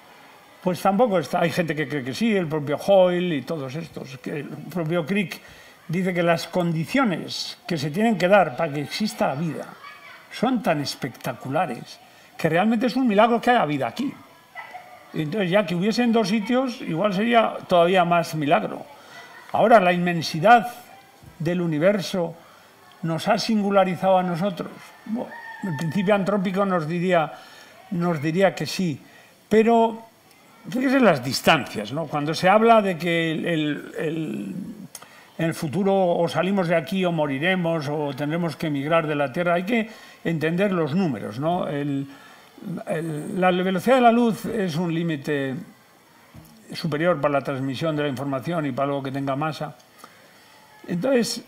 pues tampoco está. Hay gente que cree que sí, el propio Hoyle y todos estos. Que el propio Crick dice que las condiciones que se tienen que dar para que exista la vida son tan espectaculares que realmente es un milagro que haya vida aquí. Entonces, ya que hubiesen dos sitios, igual sería todavía más milagro. Ahora, la inmensidad del universo nos ha singularizado a nosotros. el principio antrópico nos diría, nos diría que sí, pero fíjese las distancias. ¿no? Cuando se habla de que el, en el futuro o salimos de aquí o moriremos o tendremos que emigrar de la Tierra, hay que entender los números. ¿no? La velocidad de la luz es un límite superior para la transmisión de la información y para algo que tenga masa. Entonces,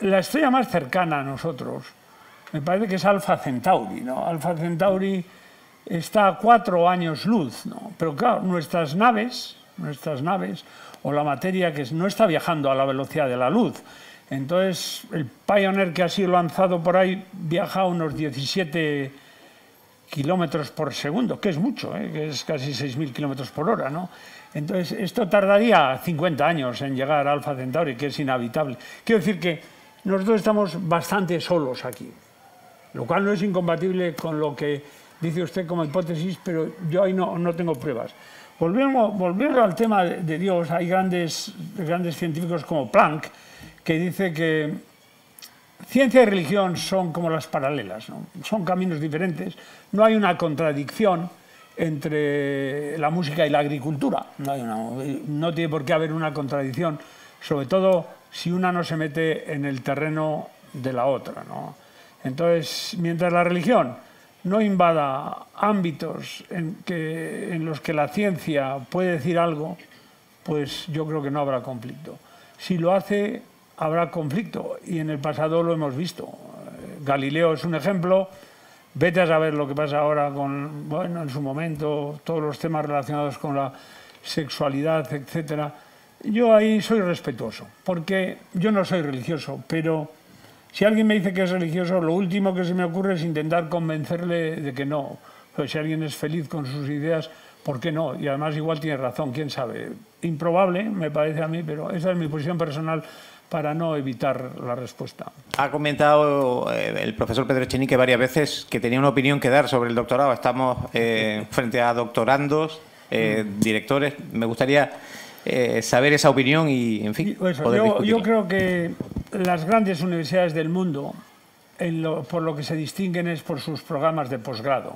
la estrella más cercana a nosotros me parece que es Alfa Centauri. ¿no? Alfa Centauri está a cuatro años luz, ¿no? pero claro, nuestras naves, nuestras naves o la materia que no está viajando a la velocidad de la luz. Entonces, el Pioneer que ha sido lanzado por ahí viaja a unos 17 kilómetros por segundo, que es mucho, ¿eh? que es casi 6.000 kilómetros por hora, ¿no? Entonces, esto tardaría 50 años en llegar a Alfa Centauri, que es inhabitable. Quiero decir que nosotros estamos bastante solos aquí, lo cual no es incompatible con lo que dice usted como hipótesis, pero yo ahí no, no tengo pruebas. Volviendo, volviendo al tema de Dios, hay grandes, grandes científicos como Planck, que dice que Ciencia y religión son como las paralelas, son caminos diferentes, no hay una contradicción entre la música y la agricultura, no, tiene por qué haber una contradicción, sobre todo si una no se mete en el terreno de la otra. Entonces, mientras la religión no invada ámbitos en, que, en los que la ciencia puede decir algo, pues yo creo que no habrá conflicto. Si lo hace, habrá conflicto y en el pasado lo hemos visto. Galileo es un ejemplo. Vete a saber lo que pasa ahora con, bueno, en su momento, todos los temas relacionados con la sexualidad, etc. Yo ahí soy respetuoso, porque yo no soy religioso, pero si alguien me dice que es religioso, lo último que se me ocurre es intentar convencerle de que no. Pero pues si alguien es feliz con sus ideas, ¿por qué no? Y además igual tiene razón, quién sabe. Improbable, me parece a mí, pero esa es mi posición personal para no evitar la respuesta. Ha comentado eh, el profesor Pedro Echenique varias veces que tenía una opinión que dar sobre el doctorado. Estamos eh, frente a doctorandos, eh, directores. Me gustaría saber esa opinión y, en fin, pues, yo, yo, creo que las grandes universidades del mundo, por lo que se distinguen es por sus programas de posgrado.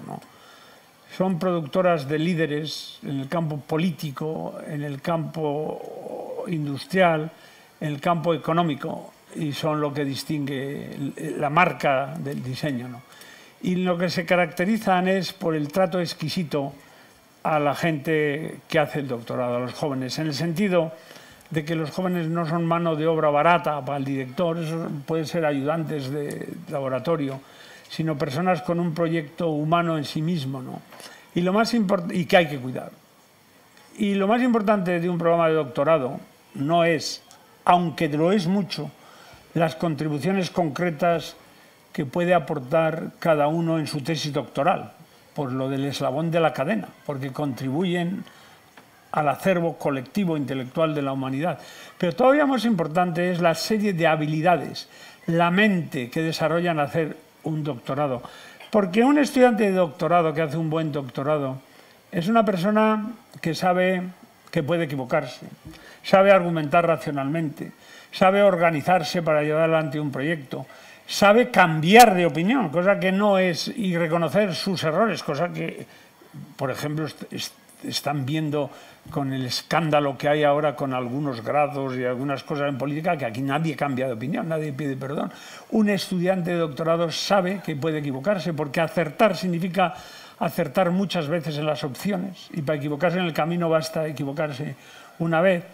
Son productoras de líderes en el campo político, en el campo industrial, el campo económico y son lo que distingue la marca del diseño. ¿no? Y lo que se caracterizan es por el trato exquisito a la gente que hace el doctorado, a los jóvenes, en el sentido de que los jóvenes no son mano de obra barata para el director, pueden ser ayudantes de laboratorio, sino personas con un proyecto humano en sí mismo, ¿no? Y, lo más y que hay que cuidar. Y lo más importante de un programa de doctorado no es aunque lo es mucho, las contribuciones concretas que puede aportar cada uno en su tesis doctoral, por lo del eslabón de la cadena, porque contribuyen al acervo colectivo intelectual de la humanidad. Pero todavía más importante es la serie de habilidades, la mente que desarrollan hacer un doctorado. Porque un estudiante de doctorado que hace un buen doctorado es una persona que sabe que puede equivocarse, sabe argumentar racionalmente, sabe organizarse para llevar adelante un proyecto, sabe cambiar de opinión, cosa que no es, y reconocer sus errores, cosa que, por ejemplo, están viendo con el escándalo que hay ahora con algunos grados y algunas cosas en política, que aquí nadie cambia de opinión, nadie pide perdón. Un estudiante de doctorado sabe que puede equivocarse, porque acertar significa acertar muchas veces en las opciones, y para equivocarse en el camino basta equivocarse una vez.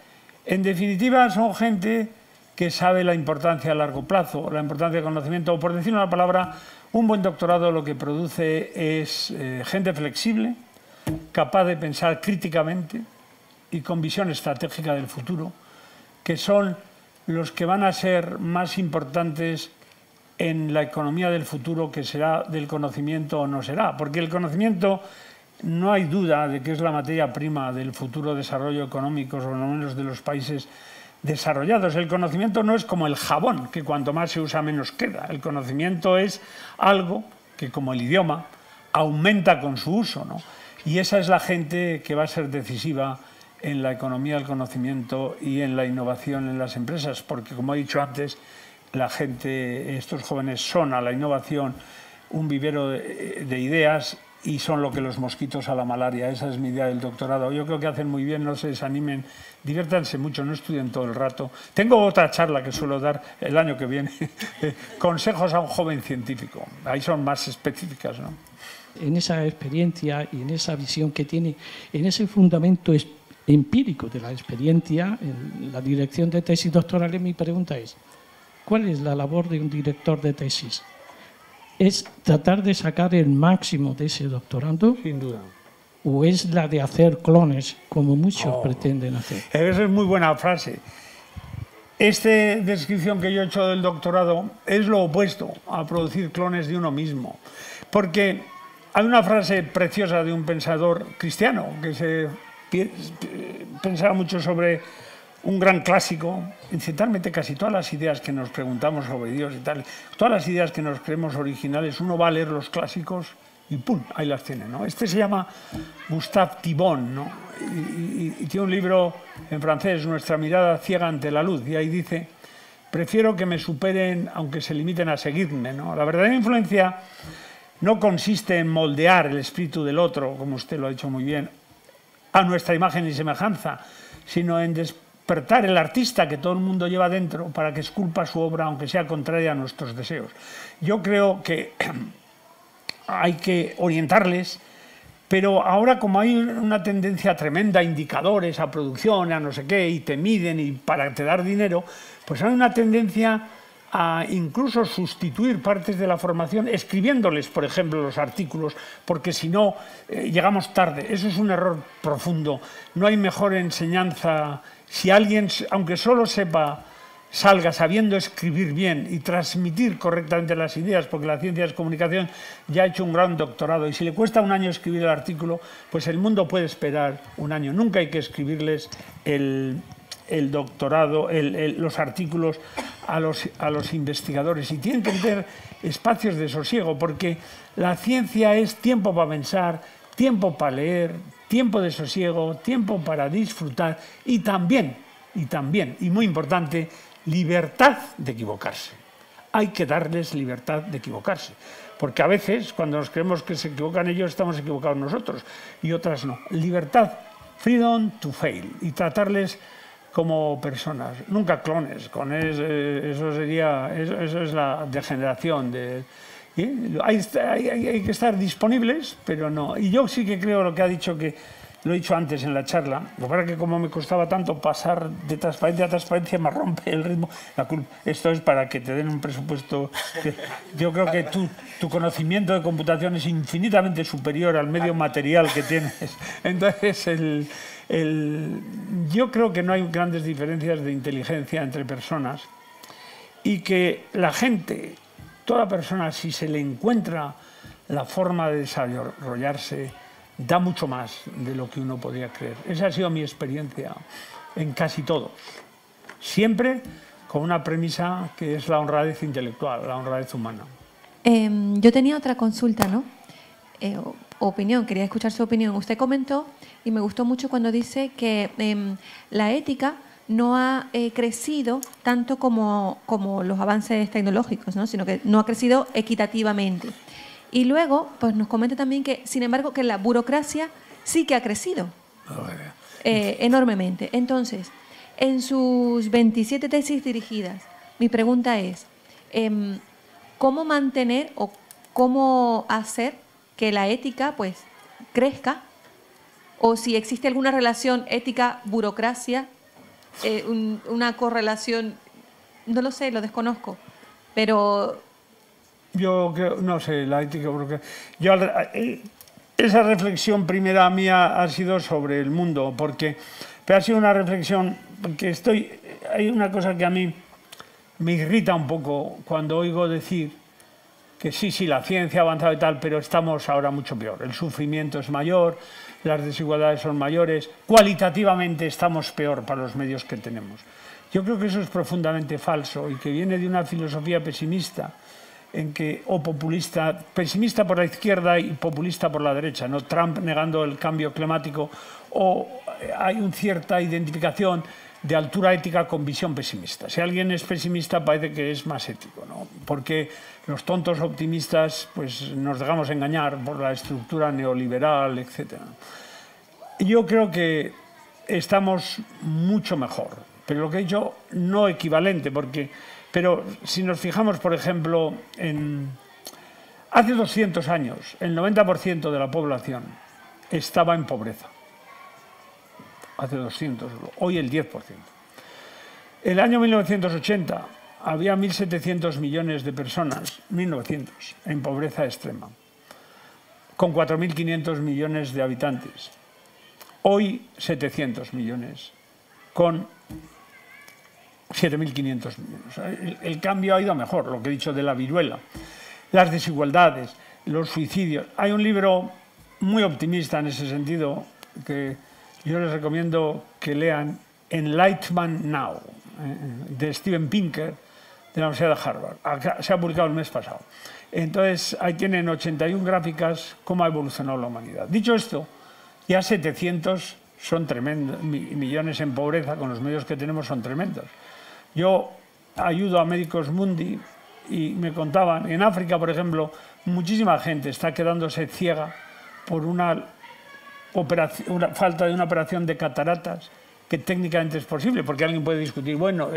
En definitiva, son gente que sabe la importancia a largo plazo, la importancia del conocimiento, o por decir una palabra, un buen doctorado lo que produce es eh, gente flexible, capaz de pensar críticamente y con visión estratégica del futuro, que son los que van a ser más importantes en la economía del futuro, que será del conocimiento o no será, porque el conocimiento no hay duda de que es la materia prima del futuro desarrollo económico, ...o lo menos de los países desarrollados. El conocimiento no es como el jabón, que cuanto más se usa menos queda. El conocimiento es algo que, como el idioma, aumenta con su uso. ¿no? Y esa es la gente que va a ser decisiva en la economía del conocimiento y en la innovación en las empresas, porque, como he dicho antes, la gente, estos jóvenes son a la innovación un vivero de ideas y son lo que los mosquitos a la malaria. Esa es mi idea del doctorado. Yo creo que hacen muy bien, no se desanimen, diviértanse mucho, no estudien todo el rato. Tengo otra charla que suelo dar el año que viene, consejos a un joven científico. Ahí son más específicas, ¿no? En esa experiencia y en esa visión que tiene, en ese fundamento empírico de la experiencia, en la dirección de tesis doctorales, mi pregunta es, ¿cuál es la labor de un director de tesis? es tratar de sacar el máximo de ese doctorando. Sin duda. O es la de hacer clones, como muchos oh. pretenden hacer. Esa es muy buena frase. Esta descripción que yo he hecho del doctorado es lo opuesto a producir clones de uno mismo. Porque hay una frase preciosa de un pensador cristiano que se eh, pensaba mucho sobre un gran clásico, incidentalmente casi todas las ideas que nos preguntamos sobre Dios y tal, todas las ideas que nos creemos originales, uno va a leer los clásicos y ¡pum! Ahí las tiene, ¿no? Este se llama Gustave Thibon, ¿no? Y, tiene un libro en francés, Nuestra mirada ciega ante la luz, y ahí dice, prefiero que me superen aunque se limiten a seguirme, ¿no? La verdadera influencia no consiste en moldear el espíritu del otro, como usted lo ha dicho muy bien, a nuestra imagen y semejanza, sino en despertar el artista que todo el mundo lleva dentro para que esculpa su obra, aunque sea contraria a nuestros deseos. Yo creo que hay que orientarles, pero ahora como hay una tendencia tremenda a indicadores, a producción, a no sé qué, y te miden y para te dar dinero, pues hay una tendencia a incluso sustituir partes de la formación escribiéndoles, por ejemplo, los artículos, porque si no, eh, llegamos tarde. Eso es un error profundo. No hay mejor enseñanza si alguien, aunque solo sepa, salga sabiendo escribir bien y transmitir correctamente las ideas, porque la ciencia de comunicación ya ha hecho un gran doctorado, y si le cuesta un año escribir el artículo, pues el mundo puede esperar un año. Nunca hay que escribirles el, doctorado, los artículos a los, a los investigadores y tienen que tener espacios de sosiego porque la ciencia es tiempo para pensar, tiempo para leer, tiempo de sosiego, tiempo para disfrutar y también, y también, y muy importante, libertad de equivocarse. Hay que darles libertad de equivocarse, porque a veces cuando nos creemos que se equivocan ellos estamos equivocados nosotros y otras no. Libertad, freedom to fail y tratarles como personas, nunca clones, con eh, eso, sería, eso es la degeneración de ¿eh? Hay, que estar disponibles, pero no. Y yo sí que creo lo que ha dicho que lo he dicho antes en la charla. Lo que que como me costaba tanto pasar de transparencia a transparencia, me rompe el ritmo. La Esto es para que te den un presupuesto. yo creo que tu, conocimiento de computación es infinitamente superior al medio material que tienes. Entonces, yo creo que no hay grandes diferencias de inteligencia entre personas y que la gente Toda persona, si se le encuentra la forma de desarrollarse, da mucho más de lo que uno podría creer. Esa ha sido mi experiencia en casi todo. Siempre con una premisa que es la honradez intelectual, la honradez humana. Em, yo tenía otra consulta, ¿no? Eh, opinión, quería escuchar su opinión. Usted comentó y me gustó mucho cuando dice que em, la ética no ha eh, crecido tanto como, los avances tecnológicos, ¿no? sino que no ha crecido equitativamente. Y luego, pues nos comenta también que, sin embargo, que la burocracia sí que ha crecido ah, eh, enormemente. Entonces, en sus 27 tesis dirigidas, mi pregunta es, em, ¿cómo mantener o cómo hacer que la ética pues crezca? ¿O si existe alguna relación ética-burocracia eh, una correlación, no lo sé, lo desconozco, pero... Yo no sé, la ética, porque eh, esa reflexión primera mía ha sido sobre el mundo, porque ha sido una reflexión, porque estoy, hay una cosa que a mí me irrita un poco cuando oigo decir que sí, sí, la ciencia ha avanzado y tal, pero estamos ahora mucho peor. El sufrimiento es mayor, las desigualdades son mayores, cualitativamente estamos peor para los medios que tenemos. Yo creo que eso es profundamente falso y que viene de una filosofía pesimista en que o populista, pesimista por la izquierda y populista por la derecha, no Trump negando el cambio climático o hay una cierta identificación de altura ética con visión pesimista. Si alguien es pesimista parece que es más ético, ¿no? Porque los tontos optimistas pues, nos dejamos engañar por la estructura neoliberal, etc. Yo creo que estamos mucho mejor, pero lo que he dicho no equivalente, porque... Pero si nos fijamos, por ejemplo, en... Hace 200 años, el 90% de la población estaba en pobreza hace 200, hoy el 10%. El año 1980 había 1.700 millones de personas, 1.900, en pobreza extrema, con 4.500 millones de habitantes. Hoy 700 millones, con 7.500 millones. El, el cambio ha ido mejor, lo que he dicho de la viruela. Las desigualdades, los suicidios. Hay un libro muy optimista en ese sentido que yo les recomiendo que lean Enlightenment Now, eh, de Steven Pinker, de la Universidad de Harvard. se ha publicado el mes pasado. Entonces, ahí tienen 81 gráficas cómo ha evolucionado la humanidad. Dicho esto, ya 700 son tremendos, millones en pobreza con los medios que tenemos son tremendos. Yo ayudo a Médicos Mundi y me contaban, en África, por ejemplo, muchísima gente está quedándose ciega por una una, falta de una operación de cataratas, que técnicamente es posible, porque alguien puede discutir, bueno,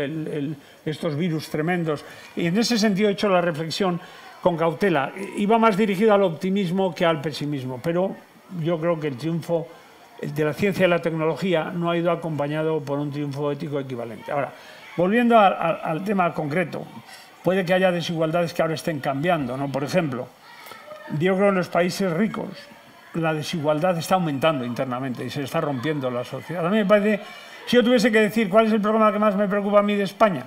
estos virus tremendos. Y en ese sentido he hecho la reflexión con cautela. Iba más dirigido al optimismo que al pesimismo, pero yo creo que el triunfo de la ciencia y la tecnología no ha ido acompañado por un triunfo ético equivalente. Ahora, volviendo al tema concreto, puede que haya desigualdades que ahora estén cambiando, ¿no? Por ejemplo, yo creo que en los países ricos la desigualdad está aumentando internamente y se está rompiendo la sociedad. A mí me parece, si yo tuviese que decir cuál es el problema que más me preocupa a mí de España,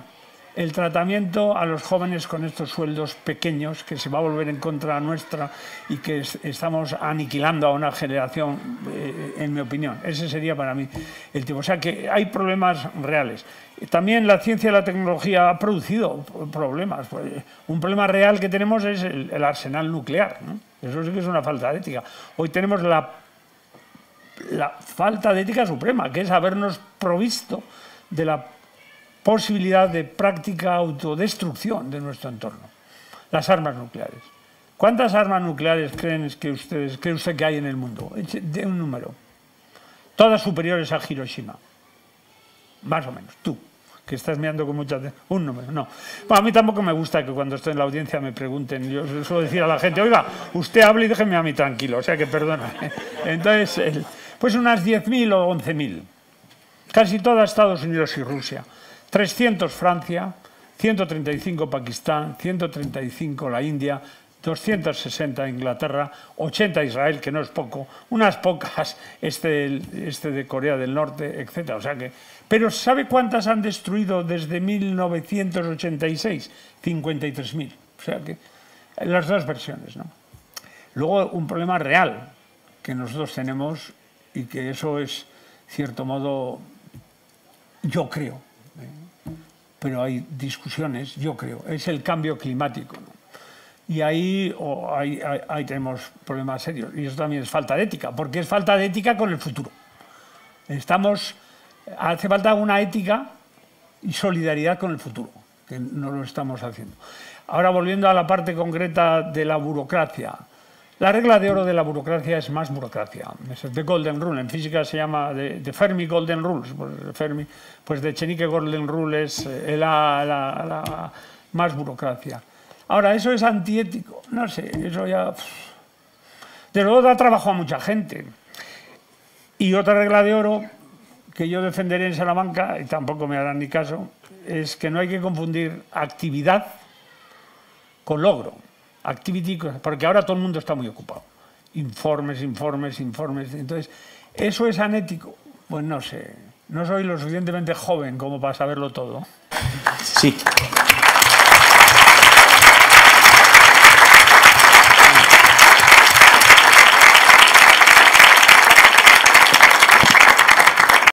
el tratamiento a los jóvenes con estos sueldos pequeños que se va a volver en contra nuestra y que estamos aniquilando a una generación, eh, en mi opinión. Ese sería para mí el tipo. O sea que hay problemas reales. También la ciencia y la tecnología ha producido problemas. Pues, un problema real que tenemos es el, arsenal nuclear. Eso sí que es una falta de ética. Hoy tenemos la falta de ética suprema, que es habernos provisto de la posibilidad de práctica autodestrucción de nuestro entorno, las armas nucleares. ¿Cuántas armas nucleares creen que ustedes, cree usted que hay en el mundo? De un número. Todas superiores a Hiroshima. Más o menos, tú, que estás mirando con mucha Un número, no. a mí tampoco me gusta que cuando estoy en la audiencia me pregunten. Yo suelo decir a la gente, oiga, usted hable y déjeme a mí tranquilo, o sea que perdona. Entonces, pues unas 10.000 o 11.000. Casi todas Estados Unidos y Rusia. 300 Francia, 135 Pakistán, 135 la India, 260 Inglaterra, 80 Israel, que no es poco, unas pocas este, este de Corea del Norte, etc. O sea que, pero ¿sabe cuántas han destruido desde 1986? 53.000. O sea que las dos versiones. ¿no? Luego un problema real que nosotros tenemos y que eso es, cierto modo, yo creo, pero hay discusiones, yo creo, es el cambio climático. Y ahí, tenemos problemas serios. Y eso también es falta de ética, porque es falta de ética con el futuro. Estamos, hace falta una ética y solidaridad con el futuro, que no lo estamos haciendo. Ahora, volviendo a la parte concreta de la burocracia. La regla de oro de la burocracia es más burocracia. Es de Golden Rule. En física se llama de, Fermi Golden Rules. Pues, Fermi, pues de Chenique Golden Rule es eh, la, más burocracia. Ahora, eso es antiético. No sé, eso ya... De luego da trabajo a mucha gente. Y otra regla de oro que yo defenderé en Salamanca, y tampoco me harán ni caso, es que no hay que confundir actividad con logro. Activity, porque ahora todo el mundo está muy ocupado. Informes, informes, informes. Entonces, ¿eso es anético? Pues no sé. No soy lo suficientemente joven como para saberlo todo. Sí.